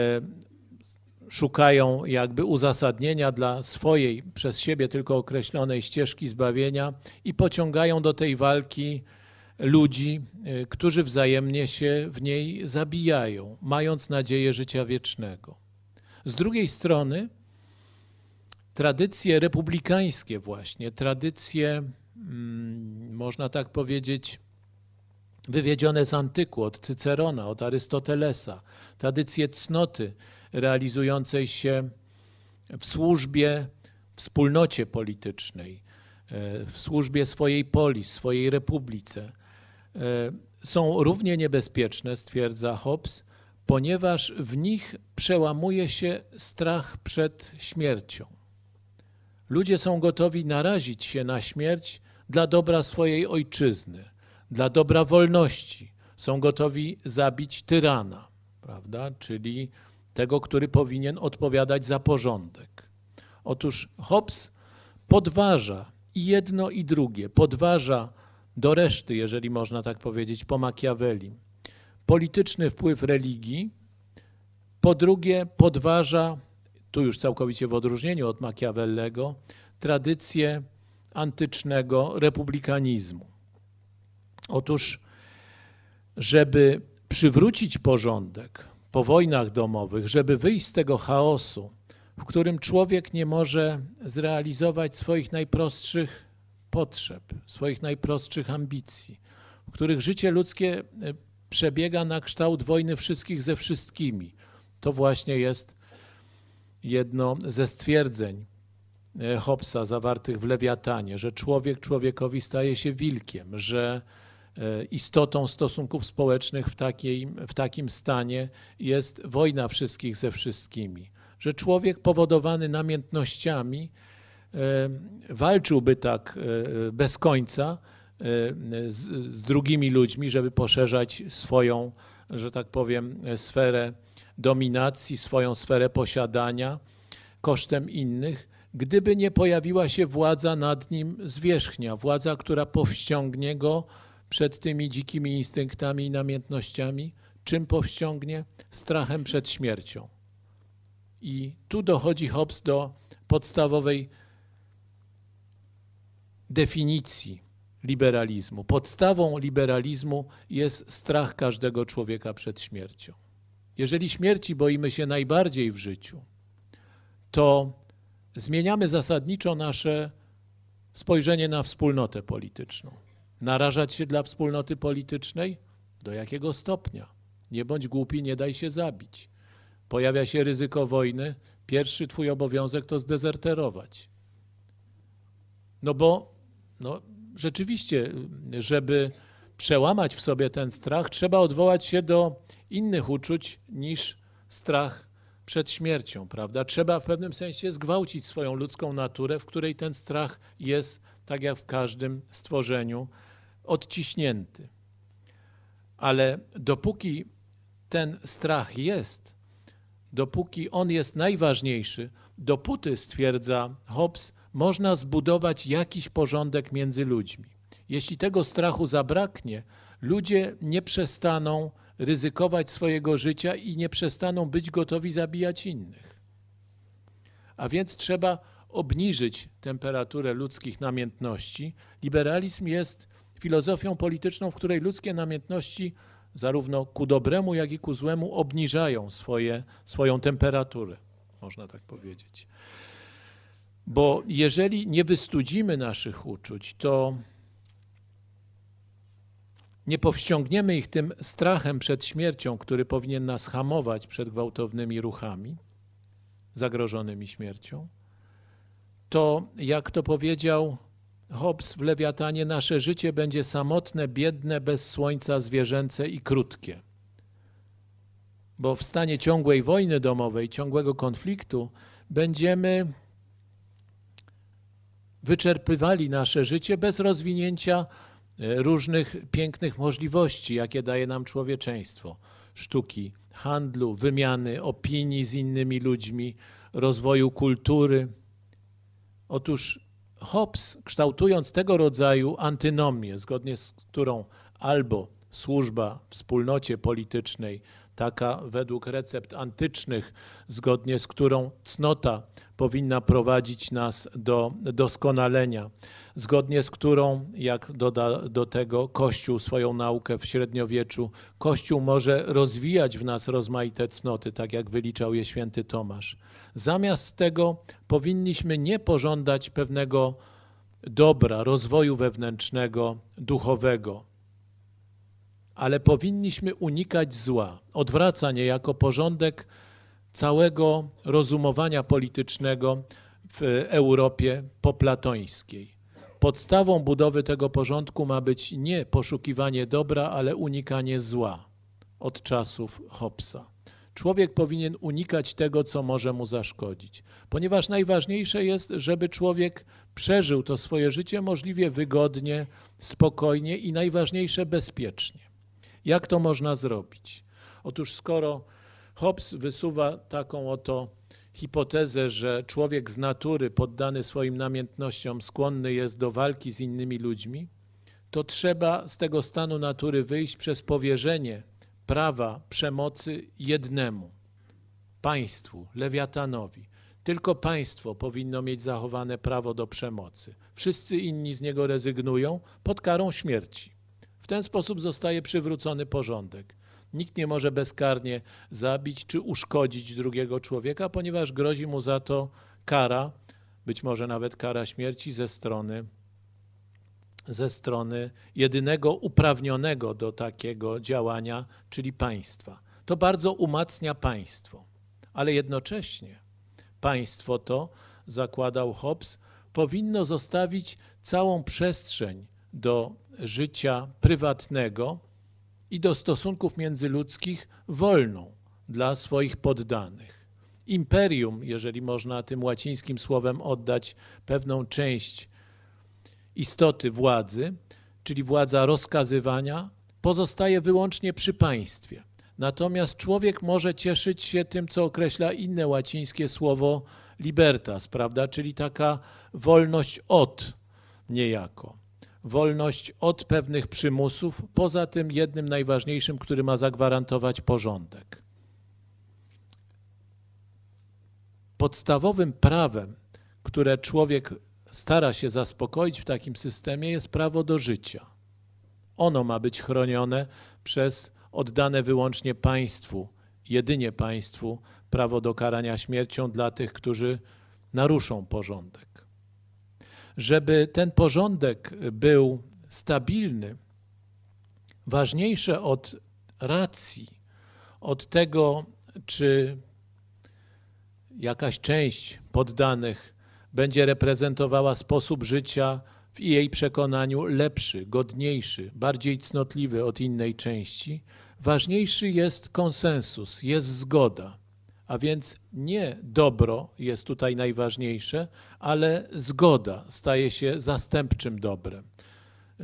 szukają jakby uzasadnienia dla swojej przez siebie tylko określonej ścieżki zbawienia i pociągają do tej walki ludzi, e, którzy wzajemnie się w niej zabijają, mając nadzieję życia wiecznego. Z drugiej strony, tradycje republikańskie właśnie, tradycje, mm, można tak powiedzieć, wywiedzione z antyku, od Cycerona, od Arystotelesa, tradycje cnoty realizującej się w służbie wspólnocie politycznej, e, w służbie swojej polis, swojej republice, e, są równie niebezpieczne, stwierdza Hobbes, ponieważ w nich przełamuje się strach przed śmiercią. Ludzie są gotowi narazić się na śmierć dla dobra swojej ojczyzny, dla dobra wolności. Są gotowi zabić tyrana, prawda? czyli tego, który powinien odpowiadać za porządek. Otóż Hobbes podważa i jedno, i drugie, podważa do reszty, jeżeli można tak powiedzieć, po Machiavelli, polityczny wpływ religii, po drugie podważa tu już całkowicie w odróżnieniu od Machiavellego, tradycję antycznego republikanizmu. Otóż, żeby przywrócić porządek po wojnach domowych, żeby wyjść z tego chaosu, w którym człowiek nie może zrealizować swoich najprostszych potrzeb, swoich najprostszych ambicji, w których życie ludzkie e, przebiega na kształt wojny wszystkich ze wszystkimi. To właśnie jest jedno ze stwierdzeń e, Hobbesa zawartych w Lewiatanie, że człowiek człowiekowi staje się wilkiem, że e, istotą stosunków społecznych w, takiej, w takim stanie jest wojna wszystkich ze wszystkimi, że człowiek powodowany namiętnościami e, walczyłby tak bez końca z, z drugimi ludźmi, żeby poszerzać swoją, że tak powiem, sferę dominacji, swoją sferę posiadania kosztem innych, gdyby nie pojawiła się władza nad nim zwierzchnia, władza, która powściągnie go przed tymi dzikimi instynktami i namiętnościami. Czym powściągnie? Strachem przed śmiercią. I tu dochodzi Hobbes do podstawowej definicji liberalizmu. Podstawą liberalizmu jest strach każdego człowieka przed śmiercią. Jeżeli śmierci boimy się najbardziej w życiu, to zmieniamy zasadniczo nasze spojrzenie na wspólnotę polityczną. Narażać się dla wspólnoty politycznej? Do jakiego stopnia? Nie bądź głupi, nie daj się zabić. Pojawia się ryzyko wojny. Pierwszy twój obowiązek to zdezerterować. No bo no, rzeczywiście, żeby przełamać w sobie ten strach, trzeba odwołać się do innych uczuć niż strach przed śmiercią, prawda? Trzeba w pewnym sensie zgwałcić swoją ludzką naturę, w której ten strach jest, tak jak w każdym stworzeniu, odciśnięty. Ale dopóki ten strach jest, dopóki on jest najważniejszy, dopóty, stwierdza Hobbes, można zbudować jakiś porządek między ludźmi. Jeśli tego strachu zabraknie, ludzie nie przestaną ryzykować swojego życia i nie przestaną być gotowi zabijać innych. A więc trzeba obniżyć temperaturę ludzkich namiętności. Liberalizm jest filozofią polityczną, w której ludzkie namiętności zarówno ku dobremu, jak i ku złemu obniżają swoje, swoją temperaturę, można tak powiedzieć. Bo jeżeli nie wystudzimy naszych uczuć, to nie powściągniemy ich tym strachem przed śmiercią, który powinien nas hamować przed gwałtownymi ruchami, zagrożonymi śmiercią, to, jak to powiedział Hobbes w Lewiatanie, nasze życie będzie samotne, biedne, bez słońca, zwierzęce i krótkie. Bo w stanie ciągłej wojny domowej, ciągłego konfliktu, będziemy wyczerpywali nasze życie bez rozwinięcia E, różnych pięknych możliwości, jakie daje nam człowieczeństwo, sztuki, handlu, wymiany opinii z innymi ludźmi, rozwoju kultury. Otóż Hobbes, kształtując tego rodzaju antynomię, zgodnie z którą albo służba wspólnocie politycznej, taka według recept antycznych, zgodnie z którą cnota powinna prowadzić nas do doskonalenia, zgodnie z którą, jak doda do tego Kościół swoją naukę w średniowieczu, Kościół może rozwijać w nas rozmaite cnoty, tak jak wyliczał je święty Tomasz. Zamiast tego powinniśmy nie pożądać pewnego dobra, rozwoju wewnętrznego, duchowego. Ale powinniśmy unikać zła. Odwraca niejako porządek całego rozumowania politycznego w Europie poplatońskiej. Podstawą budowy tego porządku ma być nie poszukiwanie dobra, ale unikanie zła od czasów Hobbesa. Człowiek powinien unikać tego, co może mu zaszkodzić, ponieważ najważniejsze jest, żeby człowiek przeżył to swoje życie możliwie wygodnie, spokojnie i najważniejsze bezpiecznie. Jak to można zrobić? Otóż skoro Hobbes wysuwa taką oto hipotezę, że człowiek z natury poddany swoim namiętnościom skłonny jest do walki z innymi ludźmi, to trzeba z tego stanu natury wyjść przez powierzenie prawa przemocy jednemu państwu, lewiatanowi. Tylko państwo powinno mieć zachowane prawo do przemocy. Wszyscy inni z niego rezygnują pod karą śmierci. W ten sposób zostaje przywrócony porządek. Nikt nie może bezkarnie zabić czy uszkodzić drugiego człowieka, ponieważ grozi mu za to kara, być może nawet kara śmierci ze strony ze strony jedynego uprawnionego do takiego działania, czyli państwa. To bardzo umacnia państwo, ale jednocześnie państwo to, zakładał Hobbes, powinno zostawić całą przestrzeń do życia prywatnego, i do stosunków międzyludzkich wolną dla swoich poddanych. Imperium, jeżeli można tym łacińskim słowem oddać pewną część istoty władzy, czyli władza rozkazywania, pozostaje wyłącznie przy państwie. Natomiast człowiek może cieszyć się tym, co określa inne łacińskie słowo libertas, prawda? Czyli taka wolność od niejako wolność od pewnych przymusów, poza tym jednym najważniejszym, który ma zagwarantować porządek. Podstawowym prawem, które człowiek stara się zaspokoić w takim systemie, jest prawo do życia. Ono ma być chronione przez oddane wyłącznie państwu, jedynie państwu, prawo do karania śmiercią dla tych, którzy naruszą porządek żeby ten porządek był stabilny, ważniejsze od racji, od tego, czy jakaś część poddanych będzie reprezentowała sposób życia w jej przekonaniu lepszy, godniejszy, bardziej cnotliwy od innej części, ważniejszy jest konsensus, jest zgoda. A więc nie dobro jest tutaj najważniejsze, ale zgoda staje się zastępczym dobrem. Y,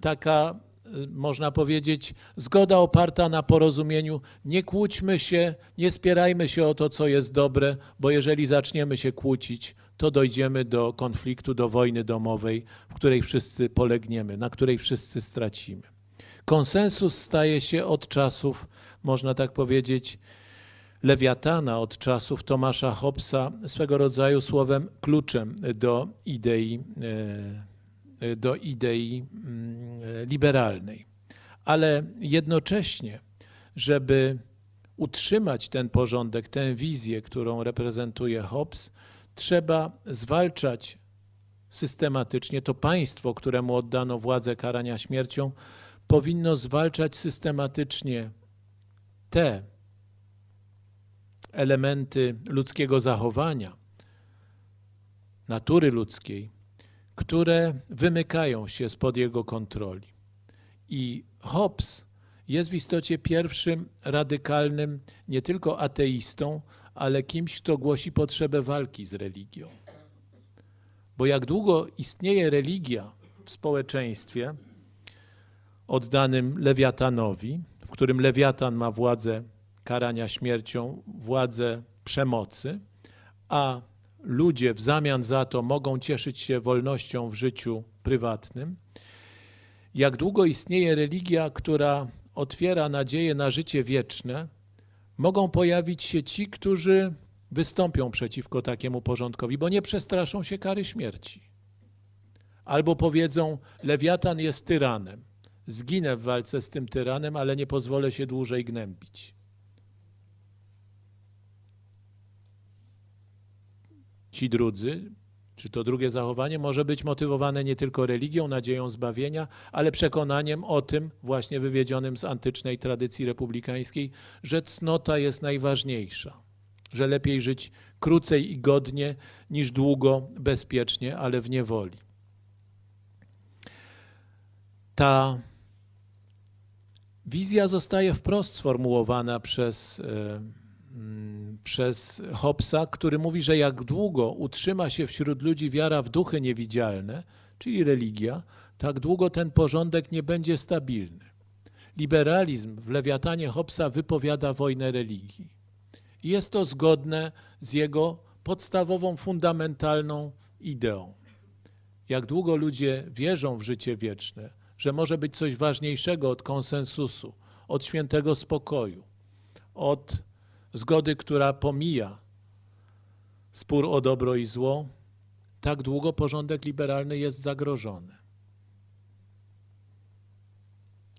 taka, y, można powiedzieć, zgoda oparta na porozumieniu. Nie kłóćmy się, nie spierajmy się o to, co jest dobre, bo jeżeli zaczniemy się kłócić, to dojdziemy do konfliktu, do wojny domowej, w której wszyscy polegniemy, na której wszyscy stracimy. Konsensus staje się od czasów, można tak powiedzieć, Lewiatana od czasów Tomasza Hobbesa swego rodzaju słowem kluczem do idei, e, do idei mm, liberalnej. Ale jednocześnie, żeby utrzymać ten porządek, tę wizję, którą reprezentuje Hobbes, trzeba zwalczać systematycznie to państwo, któremu oddano władzę karania śmiercią, powinno zwalczać systematycznie te elementy ludzkiego zachowania, natury ludzkiej, które wymykają się spod jego kontroli. I Hobbes jest w istocie pierwszym radykalnym nie tylko ateistą, ale kimś, kto głosi potrzebę walki z religią. Bo jak długo istnieje religia w społeczeństwie oddanym lewiatanowi, w którym lewiatan ma władzę karania śmiercią, władzę przemocy, a ludzie w zamian za to mogą cieszyć się wolnością w życiu prywatnym. Jak długo istnieje religia, która otwiera nadzieję na życie wieczne, mogą pojawić się ci, którzy wystąpią przeciwko takiemu porządkowi, bo nie przestraszą się kary śmierci. Albo powiedzą: Lewiatan jest tyranem. Zginę w walce z tym tyranem, ale nie pozwolę się dłużej gnębić. ci drudzy, czy to drugie zachowanie może być motywowane nie tylko religią, nadzieją zbawienia, ale przekonaniem o tym, właśnie wywiedzionym z antycznej tradycji republikańskiej, że cnota jest najważniejsza, że lepiej żyć krócej i godnie niż długo, bezpiecznie, ale w niewoli. Ta wizja zostaje wprost sformułowana przez. Yy, Mm, przez Hobsa, który mówi, że jak długo utrzyma się wśród ludzi wiara w duchy niewidzialne, czyli religia, tak długo ten porządek nie będzie stabilny. Liberalizm w lewiatanie Hobsa wypowiada wojnę religii. jest to zgodne z jego podstawową, fundamentalną ideą. Jak długo ludzie wierzą w życie wieczne, że może być coś ważniejszego od konsensusu, od świętego spokoju, od zgody, która pomija spór o dobro i zło, tak długo porządek liberalny jest zagrożony.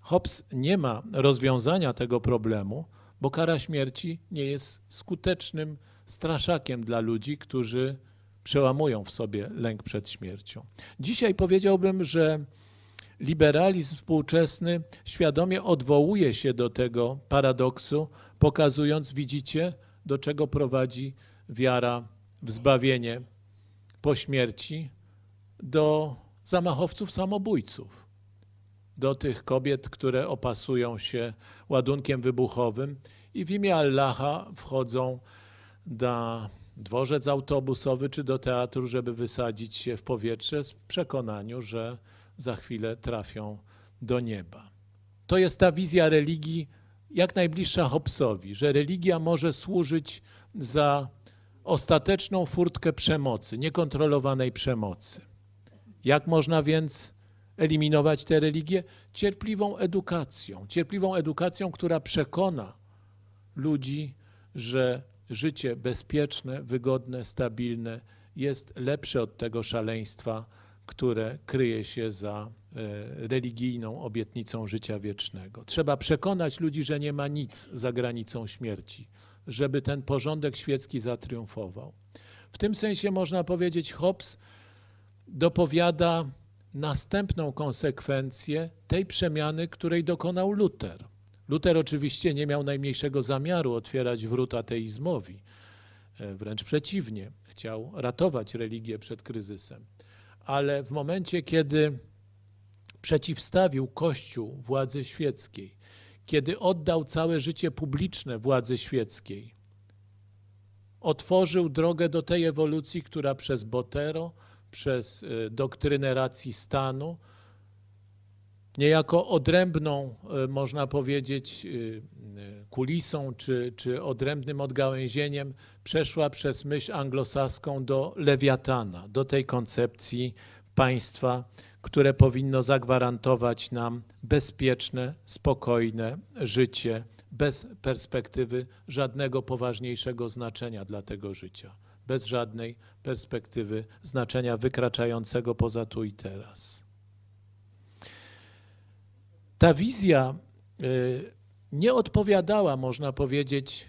Hobbes nie ma rozwiązania tego problemu, bo kara śmierci nie jest skutecznym straszakiem dla ludzi, którzy przełamują w sobie lęk przed śmiercią. Dzisiaj powiedziałbym, że liberalizm współczesny świadomie odwołuje się do tego paradoksu, pokazując, widzicie, do czego prowadzi wiara w zbawienie po śmierci, do zamachowców samobójców, do tych kobiet, które opasują się ładunkiem wybuchowym i w imię Allaha wchodzą na dworzec autobusowy czy do teatru, żeby wysadzić się w powietrze z przekonaniu, że za chwilę trafią do nieba. To jest ta wizja religii jak najbliższa Hobbesowi, że religia może służyć za ostateczną furtkę przemocy, niekontrolowanej przemocy. Jak można więc eliminować tę religię? Cierpliwą edukacją. Cierpliwą edukacją, która przekona ludzi, że życie bezpieczne, wygodne, stabilne jest lepsze od tego szaleństwa, które kryje się za e, religijną obietnicą życia wiecznego. Trzeba przekonać ludzi, że nie ma nic za granicą śmierci, żeby ten porządek świecki zatriumfował. W tym sensie można powiedzieć, Hobbes dopowiada następną konsekwencję tej przemiany, której dokonał Luther. Luther oczywiście nie miał najmniejszego zamiaru otwierać wrót ateizmowi. E, wręcz przeciwnie, chciał ratować religię przed kryzysem ale w momencie, kiedy przeciwstawił Kościół władzy świeckiej, kiedy oddał całe życie publiczne władzy świeckiej, otworzył drogę do tej ewolucji, która przez Botero, przez e, doktrynę racji stanu, niejako odrębną, e, można powiedzieć, e, e, kulisą czy, czy odrębnym odgałęzieniem przeszła przez myśl anglosaską do lewiatana, do tej koncepcji państwa, które powinno zagwarantować nam bezpieczne, spokojne życie bez perspektywy żadnego poważniejszego znaczenia dla tego życia, bez żadnej perspektywy znaczenia wykraczającego poza tu i teraz ta wizja y, nie odpowiadała, można powiedzieć,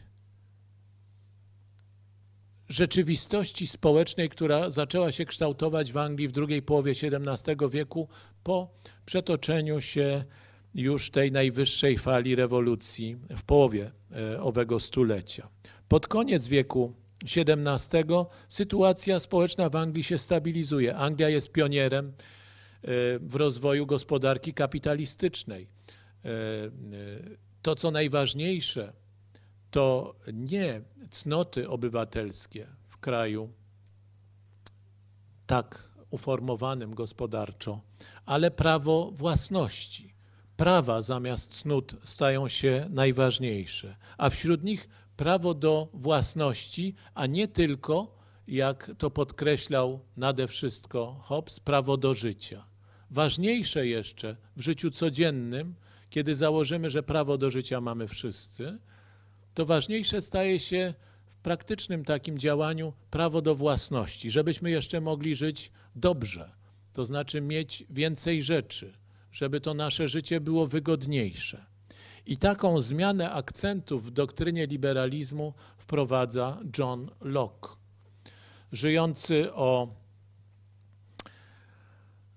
rzeczywistości społecznej, która zaczęła się kształtować w Anglii w drugiej połowie XVII wieku po przetoczeniu się już tej najwyższej fali rewolucji w połowie e, owego stulecia. Pod koniec wieku XVII sytuacja społeczna w Anglii się stabilizuje. Anglia jest pionierem w rozwoju gospodarki kapitalistycznej. E, e, to, co najważniejsze, to nie cnoty obywatelskie w kraju tak uformowanym gospodarczo, ale prawo własności. Prawa zamiast cnót stają się najważniejsze, a wśród nich prawo do własności, a nie tylko, jak to podkreślał nade wszystko Hobbes, prawo do życia. Ważniejsze jeszcze w życiu codziennym, kiedy założymy, że prawo do życia mamy wszyscy, to ważniejsze staje się w praktycznym takim działaniu prawo do własności, żebyśmy jeszcze mogli żyć dobrze, to znaczy mieć więcej rzeczy, żeby to nasze życie było wygodniejsze. I taką zmianę akcentów w doktrynie liberalizmu wprowadza John Locke, żyjący o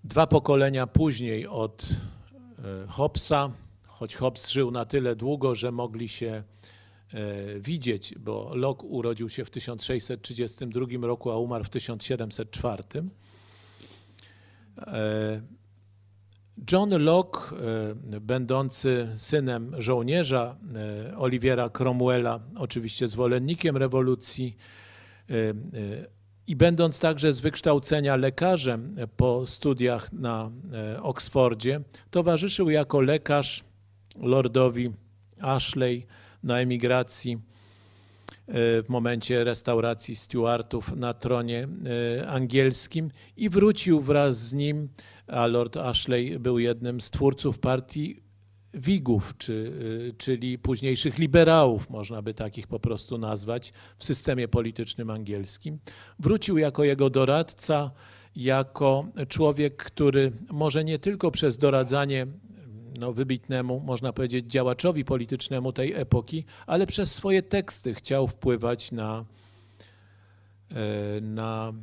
Dwa pokolenia później od e, Hobbesa, choć Hobbes żył na tyle długo, że mogli się e, widzieć, bo Locke urodził się w 1632 roku, a umarł w 1704. E, John Locke, będący synem żołnierza Oliwiera Cromwella, oczywiście zwolennikiem rewolucji, i będąc także z wykształcenia lekarzem po studiach na e, Oksfordzie, towarzyszył jako lekarz lordowi Ashley na emigracji e, w momencie restauracji Stuartów na tronie e, angielskim i wrócił wraz z nim, a Lord Ashley był jednym z twórców partii Wigów, czy, y, czyli późniejszych liberałów, można by takich po prostu nazwać, w systemie politycznym angielskim. Wrócił jako jego doradca, jako człowiek, który może nie tylko przez doradzanie no, wybitnemu, można powiedzieć, działaczowi politycznemu tej epoki, ale przez swoje teksty chciał wpływać na, e, na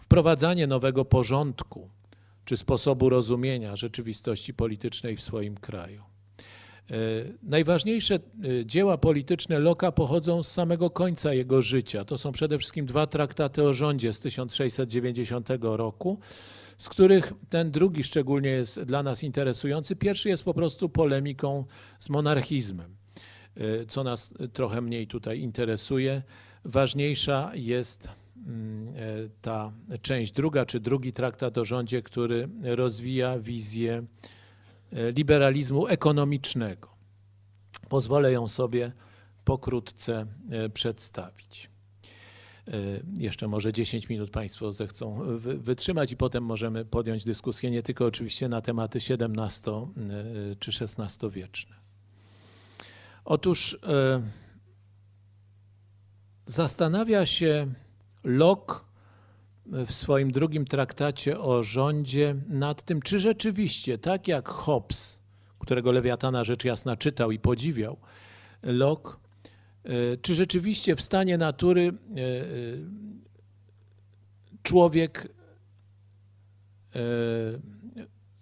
wprowadzanie nowego porządku czy sposobu rozumienia rzeczywistości politycznej w swoim kraju. E, najważniejsze e, dzieła polityczne Loka pochodzą z samego końca jego życia. To są przede wszystkim dwa traktaty o rządzie z 1690 roku, z których ten drugi szczególnie jest dla nas interesujący. Pierwszy jest po prostu polemiką z monarchizmem, e, co nas trochę mniej tutaj interesuje. Ważniejsza jest ta część druga, czy drugi traktat o rządzie, który rozwija wizję e, liberalizmu ekonomicznego. Pozwolę ją sobie pokrótce e, przedstawić. E, jeszcze może 10 minut Państwo zechcą wytrzymać i potem możemy podjąć dyskusję nie tylko oczywiście na tematy XVII czy XVI wieczne. Otóż zastanawia się Locke w swoim drugim traktacie o rządzie nad tym, czy rzeczywiście, tak jak Hobbes, którego Lewiatana rzecz jasna czytał i podziwiał, Locke, e, czy rzeczywiście w stanie natury e, e, człowiek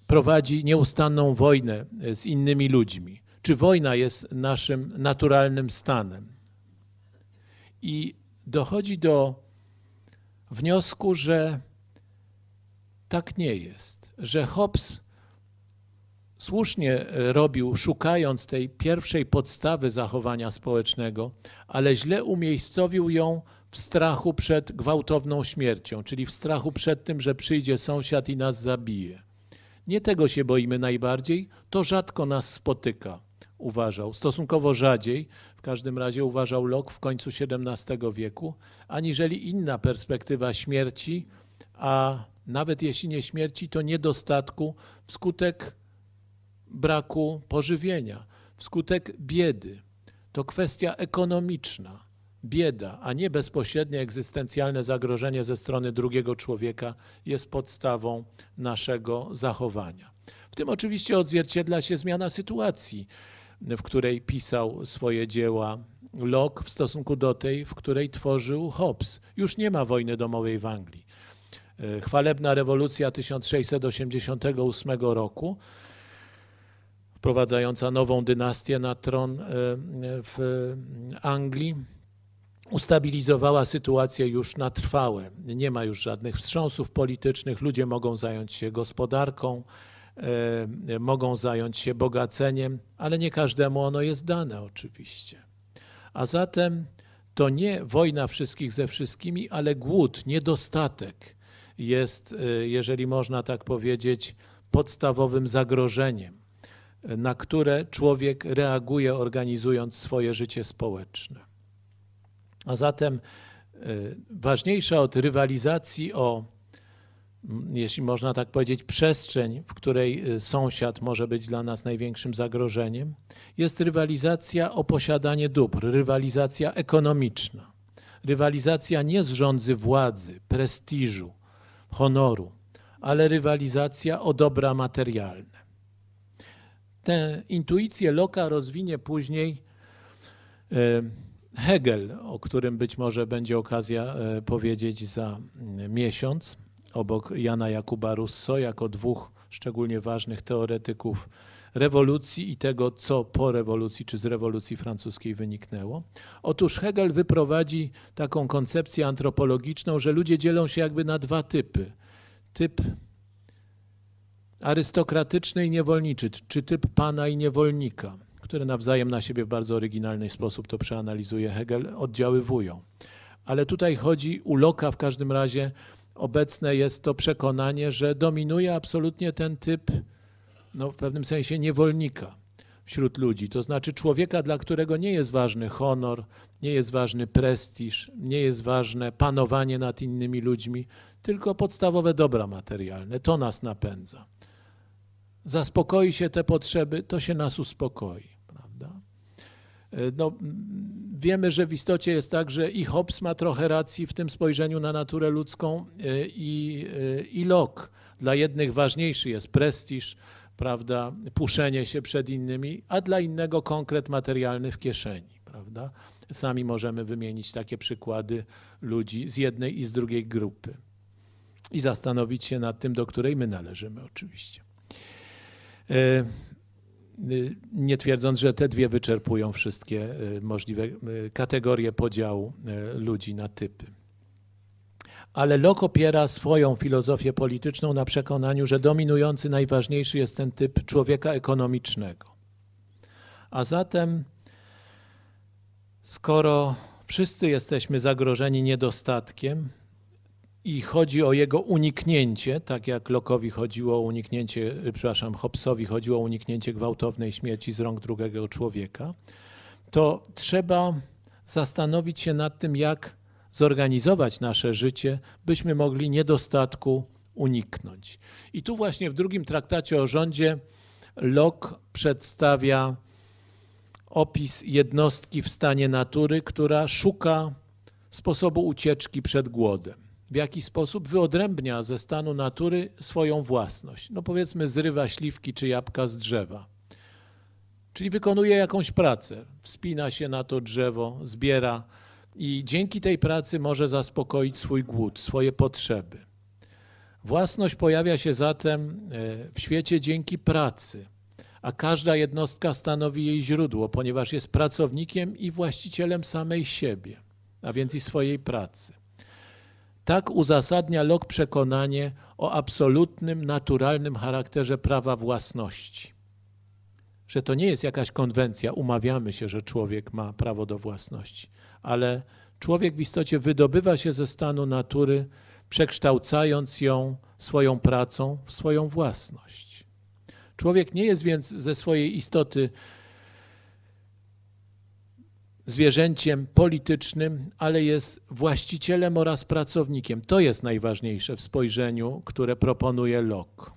prowadzi nieustanną wojnę z innymi ludźmi? Czy wojna jest naszym naturalnym stanem? I dochodzi do wniosku, że tak nie jest, że Hobbes słusznie robił, szukając tej pierwszej podstawy zachowania społecznego, ale źle umiejscowił ją w strachu przed gwałtowną śmiercią, czyli w strachu przed tym, że przyjdzie sąsiad i nas zabije. Nie tego się boimy najbardziej, to rzadko nas spotyka uważał. Stosunkowo rzadziej, w każdym razie uważał Locke w końcu XVII wieku, aniżeli inna perspektywa śmierci, a nawet jeśli nie śmierci, to niedostatku wskutek braku pożywienia, wskutek biedy. To kwestia ekonomiczna, bieda, a nie bezpośrednie egzystencjalne zagrożenie ze strony drugiego człowieka jest podstawą naszego zachowania. W tym oczywiście odzwierciedla się zmiana sytuacji w której pisał swoje dzieła Locke w stosunku do tej, w której tworzył Hobbes. Już nie ma wojny domowej w Anglii. E, chwalebna rewolucja 1688 roku, wprowadzająca nową dynastię na tron e, w Anglii, ustabilizowała sytuację już na trwałe. Nie ma już żadnych wstrząsów politycznych, ludzie mogą zająć się gospodarką E, mogą zająć się bogaceniem, ale nie każdemu ono jest dane oczywiście. A zatem to nie wojna wszystkich ze wszystkimi, ale głód, niedostatek jest, e, jeżeli można tak powiedzieć, podstawowym zagrożeniem, e, na które człowiek reaguje, organizując swoje życie społeczne. A zatem ważniejsza od rywalizacji o jeśli można tak powiedzieć, przestrzeń, w której y, sąsiad może być dla nas największym zagrożeniem, jest rywalizacja o posiadanie dóbr, rywalizacja ekonomiczna. Rywalizacja nie z rządzy władzy, prestiżu, honoru, ale rywalizacja o dobra materialne. Tę intuicję Loka rozwinie później y, Hegel, o którym być może będzie okazja y, powiedzieć za miesiąc obok Jana Jakuba Russo jako dwóch szczególnie ważnych teoretyków rewolucji i tego, co po rewolucji czy z rewolucji francuskiej wyniknęło. Otóż Hegel wyprowadzi taką koncepcję antropologiczną, że ludzie dzielą się jakby na dwa typy. Typ arystokratyczny i niewolniczy, czy typ pana i niewolnika, które nawzajem na siebie w bardzo oryginalny sposób, to przeanalizuje Hegel, oddziaływują. Ale tutaj chodzi u Loka w każdym razie obecne jest to przekonanie, że dominuje absolutnie ten typ, no w pewnym sensie niewolnika wśród ludzi, to znaczy człowieka, dla którego nie jest ważny honor, nie jest ważny prestiż, nie jest ważne panowanie nad innymi ludźmi, tylko podstawowe dobra materialne. To nas napędza. Zaspokoi się te potrzeby, to się nas uspokoi. E, no, wiemy, że w istocie jest tak, że i Hobbes ma trochę racji w tym spojrzeniu na naturę ludzką, e, i, e, i Locke. Dla jednych ważniejszy jest prestiż, prawda, puszenie się przed innymi, a dla innego konkret materialny w kieszeni. Prawda? Sami możemy wymienić takie przykłady ludzi z jednej i z drugiej grupy i zastanowić się nad tym, do której my należymy, oczywiście. Y, nie twierdząc, że te dwie wyczerpują wszystkie y, możliwe y, kategorie podziału ludzi na typy. Ale Locke opiera swoją filozofię polityczną na przekonaniu, że dominujący najważniejszy jest ten typ człowieka ekonomicznego. A zatem, skoro wszyscy jesteśmy zagrożeni niedostatkiem, i chodzi o jego uniknięcie, tak jak Lokowi chodziło o uniknięcie, y, przepraszam, Hobbesowi chodziło o uniknięcie gwałtownej śmierci z rąk drugiego człowieka, to trzeba zastanowić się nad tym, jak zorganizować nasze życie, byśmy mogli niedostatku uniknąć. I tu właśnie w drugim traktacie o rządzie Locke przedstawia opis jednostki w stanie natury, która szuka sposobu ucieczki przed głodem w jaki sposób wyodrębnia ze stanu natury swoją własność. No powiedzmy, zrywa śliwki czy jabłka z drzewa. Czyli wykonuje jakąś pracę, wspina się na to drzewo, zbiera i dzięki tej pracy może zaspokoić swój głód, swoje potrzeby. Własność pojawia się zatem e, w świecie dzięki pracy, a każda jednostka stanowi jej źródło, ponieważ jest pracownikiem i właścicielem samej siebie, a więc i swojej pracy. Tak uzasadnia Locke przekonanie o absolutnym, naturalnym charakterze prawa własności. Że to nie jest jakaś konwencja, umawiamy się, że człowiek ma prawo do własności, ale człowiek w istocie wydobywa się ze stanu natury, przekształcając ją swoją pracą w swoją własność. Człowiek nie jest więc ze swojej istoty zwierzęciem politycznym, ale jest właścicielem oraz pracownikiem. To jest najważniejsze w spojrzeniu, które proponuje Locke.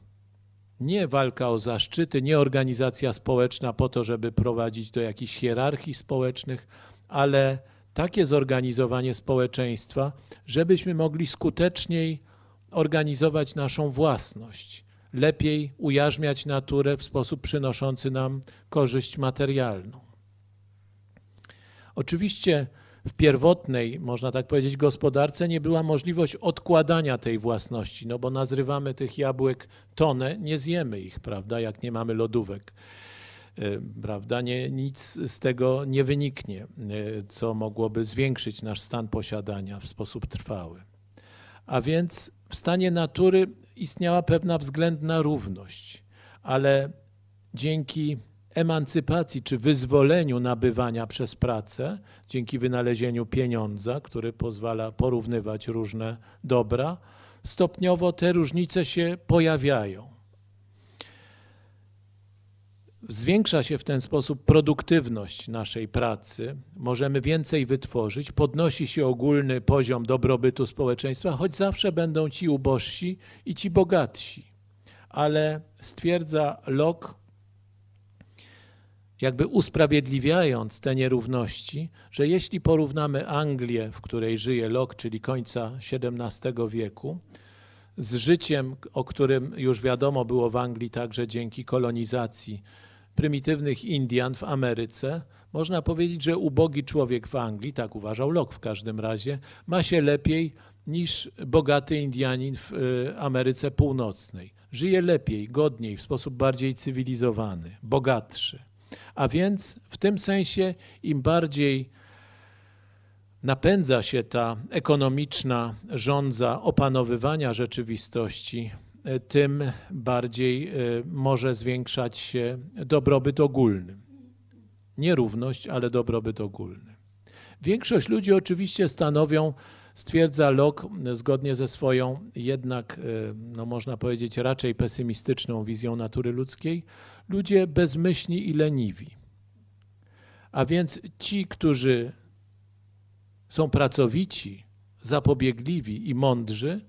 Nie walka o zaszczyty, nie organizacja społeczna po to, żeby prowadzić do jakichś hierarchii społecznych, ale takie zorganizowanie społeczeństwa, żebyśmy mogli skuteczniej organizować naszą własność, lepiej ujarzmiać naturę w sposób przynoszący nam korzyść materialną. Oczywiście w pierwotnej, można tak powiedzieć, gospodarce nie była możliwość odkładania tej własności, no bo nazrywamy tych jabłek tonę, nie zjemy ich, prawda, jak nie mamy lodówek. E, prawda, nie, nic z tego nie wyniknie, e, co mogłoby zwiększyć nasz stan posiadania w sposób trwały. A więc w stanie natury istniała pewna względna równość, ale dzięki emancypacji czy wyzwoleniu nabywania przez pracę dzięki wynalezieniu pieniądza, który pozwala porównywać różne dobra, stopniowo te różnice się pojawiają. Zwiększa się w ten sposób produktywność naszej pracy, możemy więcej wytworzyć, podnosi się ogólny poziom dobrobytu społeczeństwa, choć zawsze będą ci ubożsi i ci bogatsi. Ale stwierdza Locke, jakby usprawiedliwiając te nierówności, że jeśli porównamy Anglię, w której żyje Locke, czyli końca XVII wieku, z życiem, o którym już wiadomo było w Anglii także dzięki kolonizacji prymitywnych Indian w Ameryce, można powiedzieć, że ubogi człowiek w Anglii, tak uważał Locke w każdym razie, ma się lepiej niż bogaty Indianin w y, Ameryce Północnej. Żyje lepiej, godniej, w sposób bardziej cywilizowany, bogatszy. A więc w tym sensie im bardziej napędza się ta ekonomiczna rządza opanowywania rzeczywistości, e, tym bardziej e, może zwiększać się dobrobyt ogólny. Nierówność, ale dobrobyt ogólny. Większość ludzi oczywiście stanowią stwierdza Locke zgodnie ze swoją jednak, e, no można powiedzieć, raczej pesymistyczną wizją natury ludzkiej, ludzie bezmyślni i leniwi. A więc ci, którzy są pracowici, zapobiegliwi i mądrzy,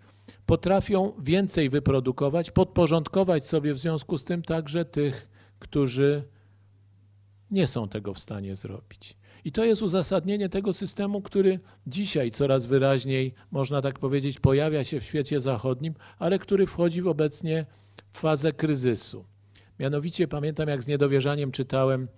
potrafią więcej wyprodukować, podporządkować sobie w związku z tym także tych, którzy nie są tego w stanie zrobić. I to jest uzasadnienie tego systemu, który dzisiaj coraz wyraźniej, można tak powiedzieć, pojawia się w świecie zachodnim, ale który wchodzi w obecnie w fazę kryzysu. Mianowicie pamiętam, jak z niedowierzaniem czytałem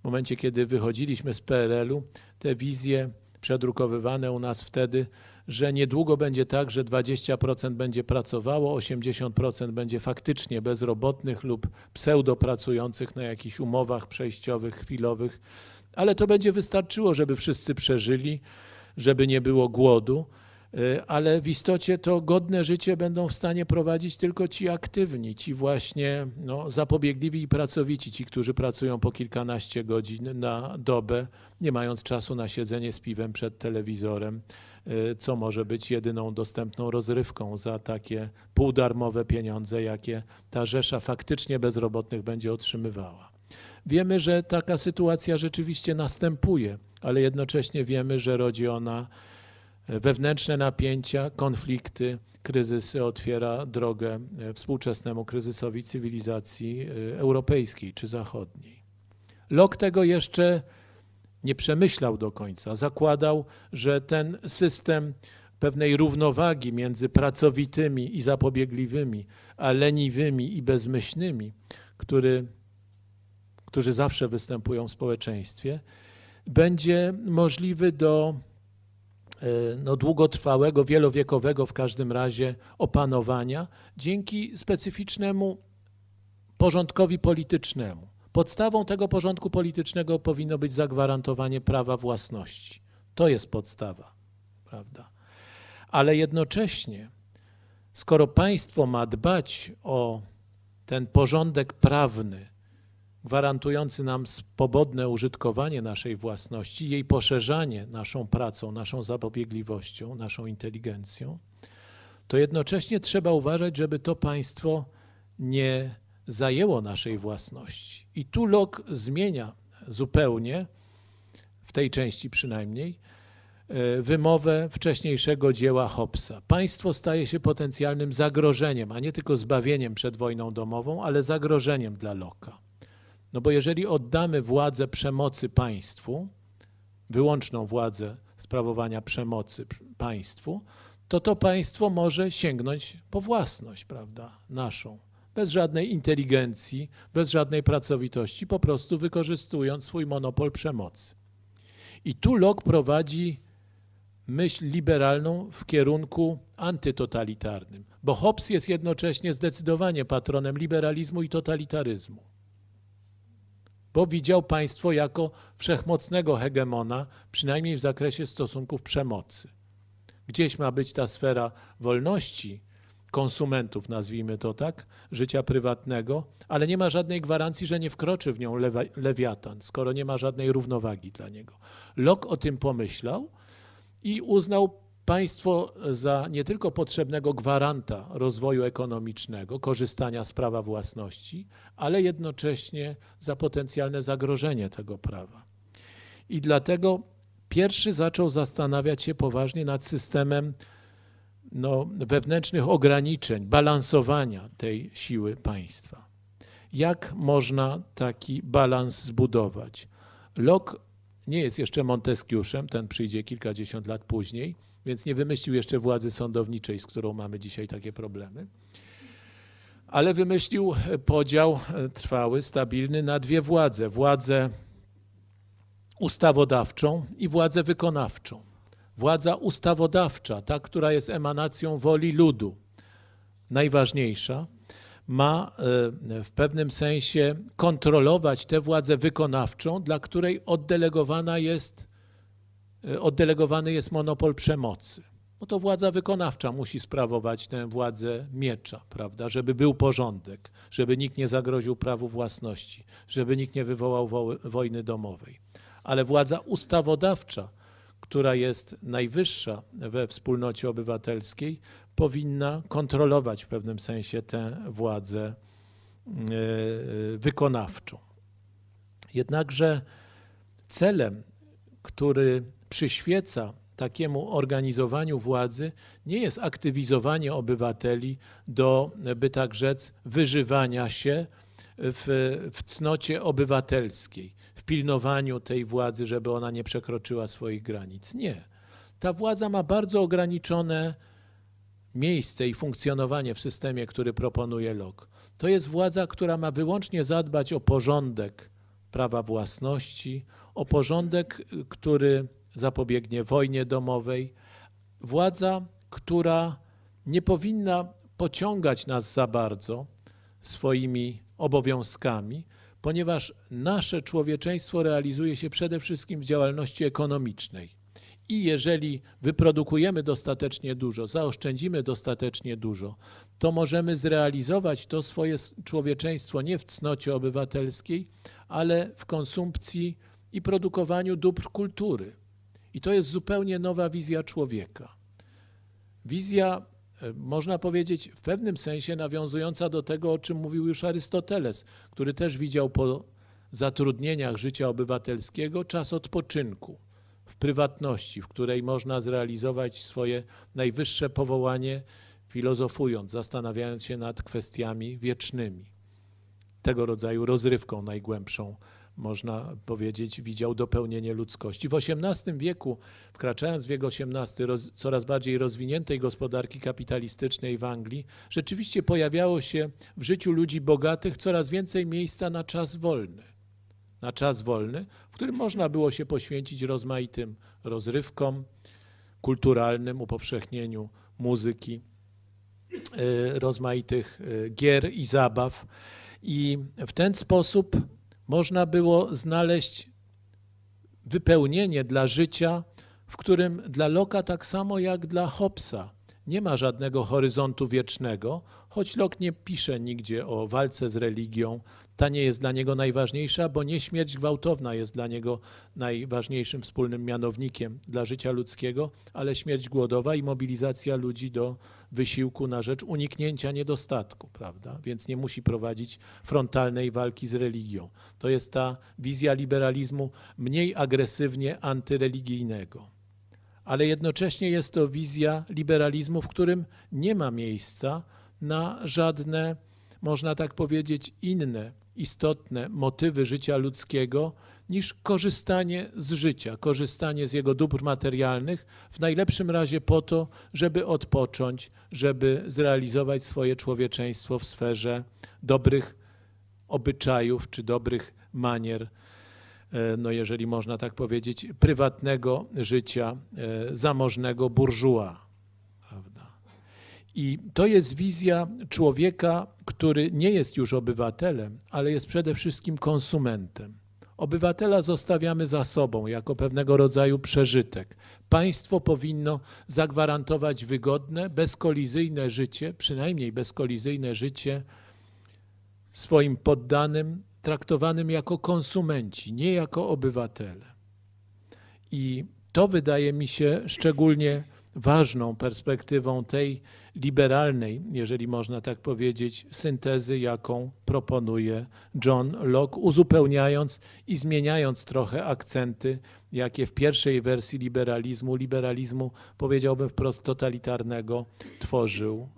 w momencie, kiedy wychodziliśmy z PRL-u, te wizje przedrukowywane u nas wtedy, że niedługo będzie tak, że 20% będzie pracowało, 80% będzie faktycznie bezrobotnych lub pseudopracujących na jakichś umowach przejściowych, chwilowych ale to będzie wystarczyło, żeby wszyscy przeżyli, żeby nie było głodu. Y, ale w istocie to godne życie będą w stanie prowadzić tylko ci aktywni, ci właśnie no, zapobiegliwi i pracowici, ci, którzy pracują po kilkanaście godzin na dobę, nie mając czasu na siedzenie z piwem przed telewizorem, y, co może być jedyną dostępną rozrywką za takie półdarmowe pieniądze, jakie ta rzesza faktycznie bezrobotnych będzie otrzymywała. Wiemy, że taka sytuacja rzeczywiście następuje, ale jednocześnie wiemy, że rodzi ona e, wewnętrzne napięcia, konflikty, kryzysy, otwiera drogę e, współczesnemu kryzysowi cywilizacji e, europejskiej czy zachodniej. Locke tego jeszcze nie przemyślał do końca. Zakładał, że ten system pewnej równowagi między pracowitymi i zapobiegliwymi, a leniwymi i bezmyślnymi, który którzy zawsze występują w społeczeństwie, będzie możliwy do e, no, długotrwałego, wielowiekowego w każdym razie opanowania dzięki specyficznemu porządkowi politycznemu. Podstawą tego porządku politycznego powinno być zagwarantowanie prawa własności. To jest podstawa, prawda? Ale jednocześnie, skoro państwo ma dbać o ten porządek prawny, gwarantujący nam swobodne użytkowanie naszej własności, jej poszerzanie naszą pracą, naszą zapobiegliwością, naszą inteligencją, to jednocześnie trzeba uważać, żeby to państwo nie zajęło naszej własności. I tu Locke zmienia zupełnie, w tej części przynajmniej, e, wymowę wcześniejszego dzieła Hobbesa. Państwo staje się potencjalnym zagrożeniem, a nie tylko zbawieniem przed wojną domową, ale zagrożeniem dla Locke'a. No bo jeżeli oddamy władzę przemocy państwu, wyłączną władzę sprawowania przemocy państwu, to to państwo może sięgnąć po własność, prawda, naszą. Bez żadnej inteligencji, bez żadnej pracowitości, po prostu wykorzystując swój monopol przemocy. I tu Locke prowadzi myśl liberalną w kierunku antytotalitarnym, bo Hobbes jest jednocześnie zdecydowanie patronem liberalizmu i totalitaryzmu bo widział państwo jako wszechmocnego hegemona, przynajmniej w zakresie stosunków przemocy. Gdzieś ma być ta sfera wolności konsumentów, nazwijmy to tak, życia prywatnego, ale nie ma żadnej gwarancji, że nie wkroczy w nią lewa, lewiatan, skoro nie ma żadnej równowagi dla niego. Locke o tym pomyślał i uznał Państwo za nie tylko potrzebnego gwaranta rozwoju ekonomicznego, korzystania z prawa własności, ale jednocześnie za potencjalne zagrożenie tego prawa. I dlatego pierwszy zaczął zastanawiać się poważnie nad systemem no, wewnętrznych ograniczeń, balansowania tej siły państwa. Jak można taki balans zbudować? Locke nie jest jeszcze Monteskiuszem, ten przyjdzie kilkadziesiąt lat później więc nie wymyślił jeszcze władzy sądowniczej, z którą mamy dzisiaj takie problemy. Ale wymyślił podział e, trwały, stabilny na dwie władze: władzę ustawodawczą i władzę wykonawczą. Władza ustawodawcza, ta, która jest emanacją woli ludu, najważniejsza, ma e, w pewnym sensie kontrolować tę władzę wykonawczą, dla której oddelegowana jest E, oddelegowany jest monopol przemocy. No to władza wykonawcza musi sprawować tę władzę miecza, prawda, żeby był porządek, żeby nikt nie zagroził prawu własności, żeby nikt nie wywołał wo wojny domowej. Ale władza ustawodawcza, która jest najwyższa we wspólnocie obywatelskiej, powinna kontrolować w pewnym sensie tę władzę e, wykonawczą. Jednakże celem, który przyświeca takiemu organizowaniu władzy nie jest aktywizowanie obywateli do, by tak rzec, wyżywania się w, w cnocie obywatelskiej, w pilnowaniu tej władzy, żeby ona nie przekroczyła swoich granic. Nie. Ta władza ma bardzo ograniczone miejsce i funkcjonowanie w systemie, który proponuje Locke. To jest władza, która ma wyłącznie zadbać o porządek prawa własności, o porządek, y, który zapobiegnie wojnie domowej. Władza, która nie powinna pociągać nas za bardzo swoimi obowiązkami, ponieważ nasze człowieczeństwo realizuje się przede wszystkim w działalności ekonomicznej. I jeżeli wyprodukujemy dostatecznie dużo, zaoszczędzimy dostatecznie dużo, to możemy zrealizować to swoje człowieczeństwo nie w cnocie obywatelskiej, ale w konsumpcji i produkowaniu dóbr kultury. I to jest zupełnie nowa wizja człowieka. Wizja, e, można powiedzieć, w pewnym sensie nawiązująca do tego, o czym mówił już Arystoteles, który też widział po zatrudnieniach życia obywatelskiego czas odpoczynku w prywatności, w której można zrealizować swoje najwyższe powołanie, filozofując, zastanawiając się nad kwestiami wiecznymi. Tego rodzaju rozrywką najgłębszą można powiedzieć, widział dopełnienie ludzkości. W XVIII wieku, wkraczając w wiek XVIII, roz, coraz bardziej rozwiniętej gospodarki kapitalistycznej w Anglii, rzeczywiście pojawiało się w życiu ludzi bogatych coraz więcej miejsca na czas wolny. Na czas wolny, w którym można było się poświęcić rozmaitym rozrywkom kulturalnym, upowszechnieniu muzyki, e, rozmaitych e, gier i zabaw. I w ten sposób można było znaleźć wypełnienie dla życia, w którym dla Loka tak samo jak dla Hobbesa nie ma żadnego horyzontu wiecznego, choć Lok nie pisze nigdzie o walce z religią, ta nie jest dla niego najważniejsza, bo nie śmierć gwałtowna jest dla niego najważniejszym wspólnym mianownikiem dla życia ludzkiego, ale śmierć głodowa i mobilizacja ludzi do wysiłku na rzecz uniknięcia niedostatku, prawda? Więc nie musi prowadzić frontalnej walki z religią. To jest ta wizja liberalizmu mniej agresywnie antyreligijnego. Ale jednocześnie jest to wizja liberalizmu, w którym nie ma miejsca na żadne można tak powiedzieć, inne istotne motywy życia ludzkiego niż korzystanie z życia, korzystanie z jego dóbr materialnych, w najlepszym razie po to, żeby odpocząć, żeby zrealizować swoje człowieczeństwo w sferze dobrych obyczajów czy dobrych manier, e, no jeżeli można tak powiedzieć, prywatnego życia e, zamożnego burżuła. I to jest wizja człowieka, który nie jest już obywatelem, ale jest przede wszystkim konsumentem. Obywatela zostawiamy za sobą jako pewnego rodzaju przeżytek. Państwo powinno zagwarantować wygodne, bezkolizyjne życie, przynajmniej bezkolizyjne życie swoim poddanym, traktowanym jako konsumenci, nie jako obywatele. I to wydaje mi się szczególnie ważną perspektywą tej liberalnej, jeżeli można tak powiedzieć, syntezy, jaką proponuje John Locke, uzupełniając i zmieniając trochę akcenty, jakie w pierwszej wersji liberalizmu, liberalizmu powiedziałbym wprost totalitarnego, tworzył,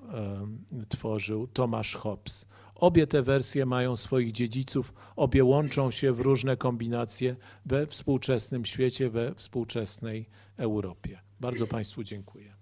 tworzył Thomas Hobbes. Obie te wersje mają swoich dziedziców, obie łączą się w różne kombinacje we współczesnym świecie, we współczesnej Europie. Bardzo Państwu dziękuję.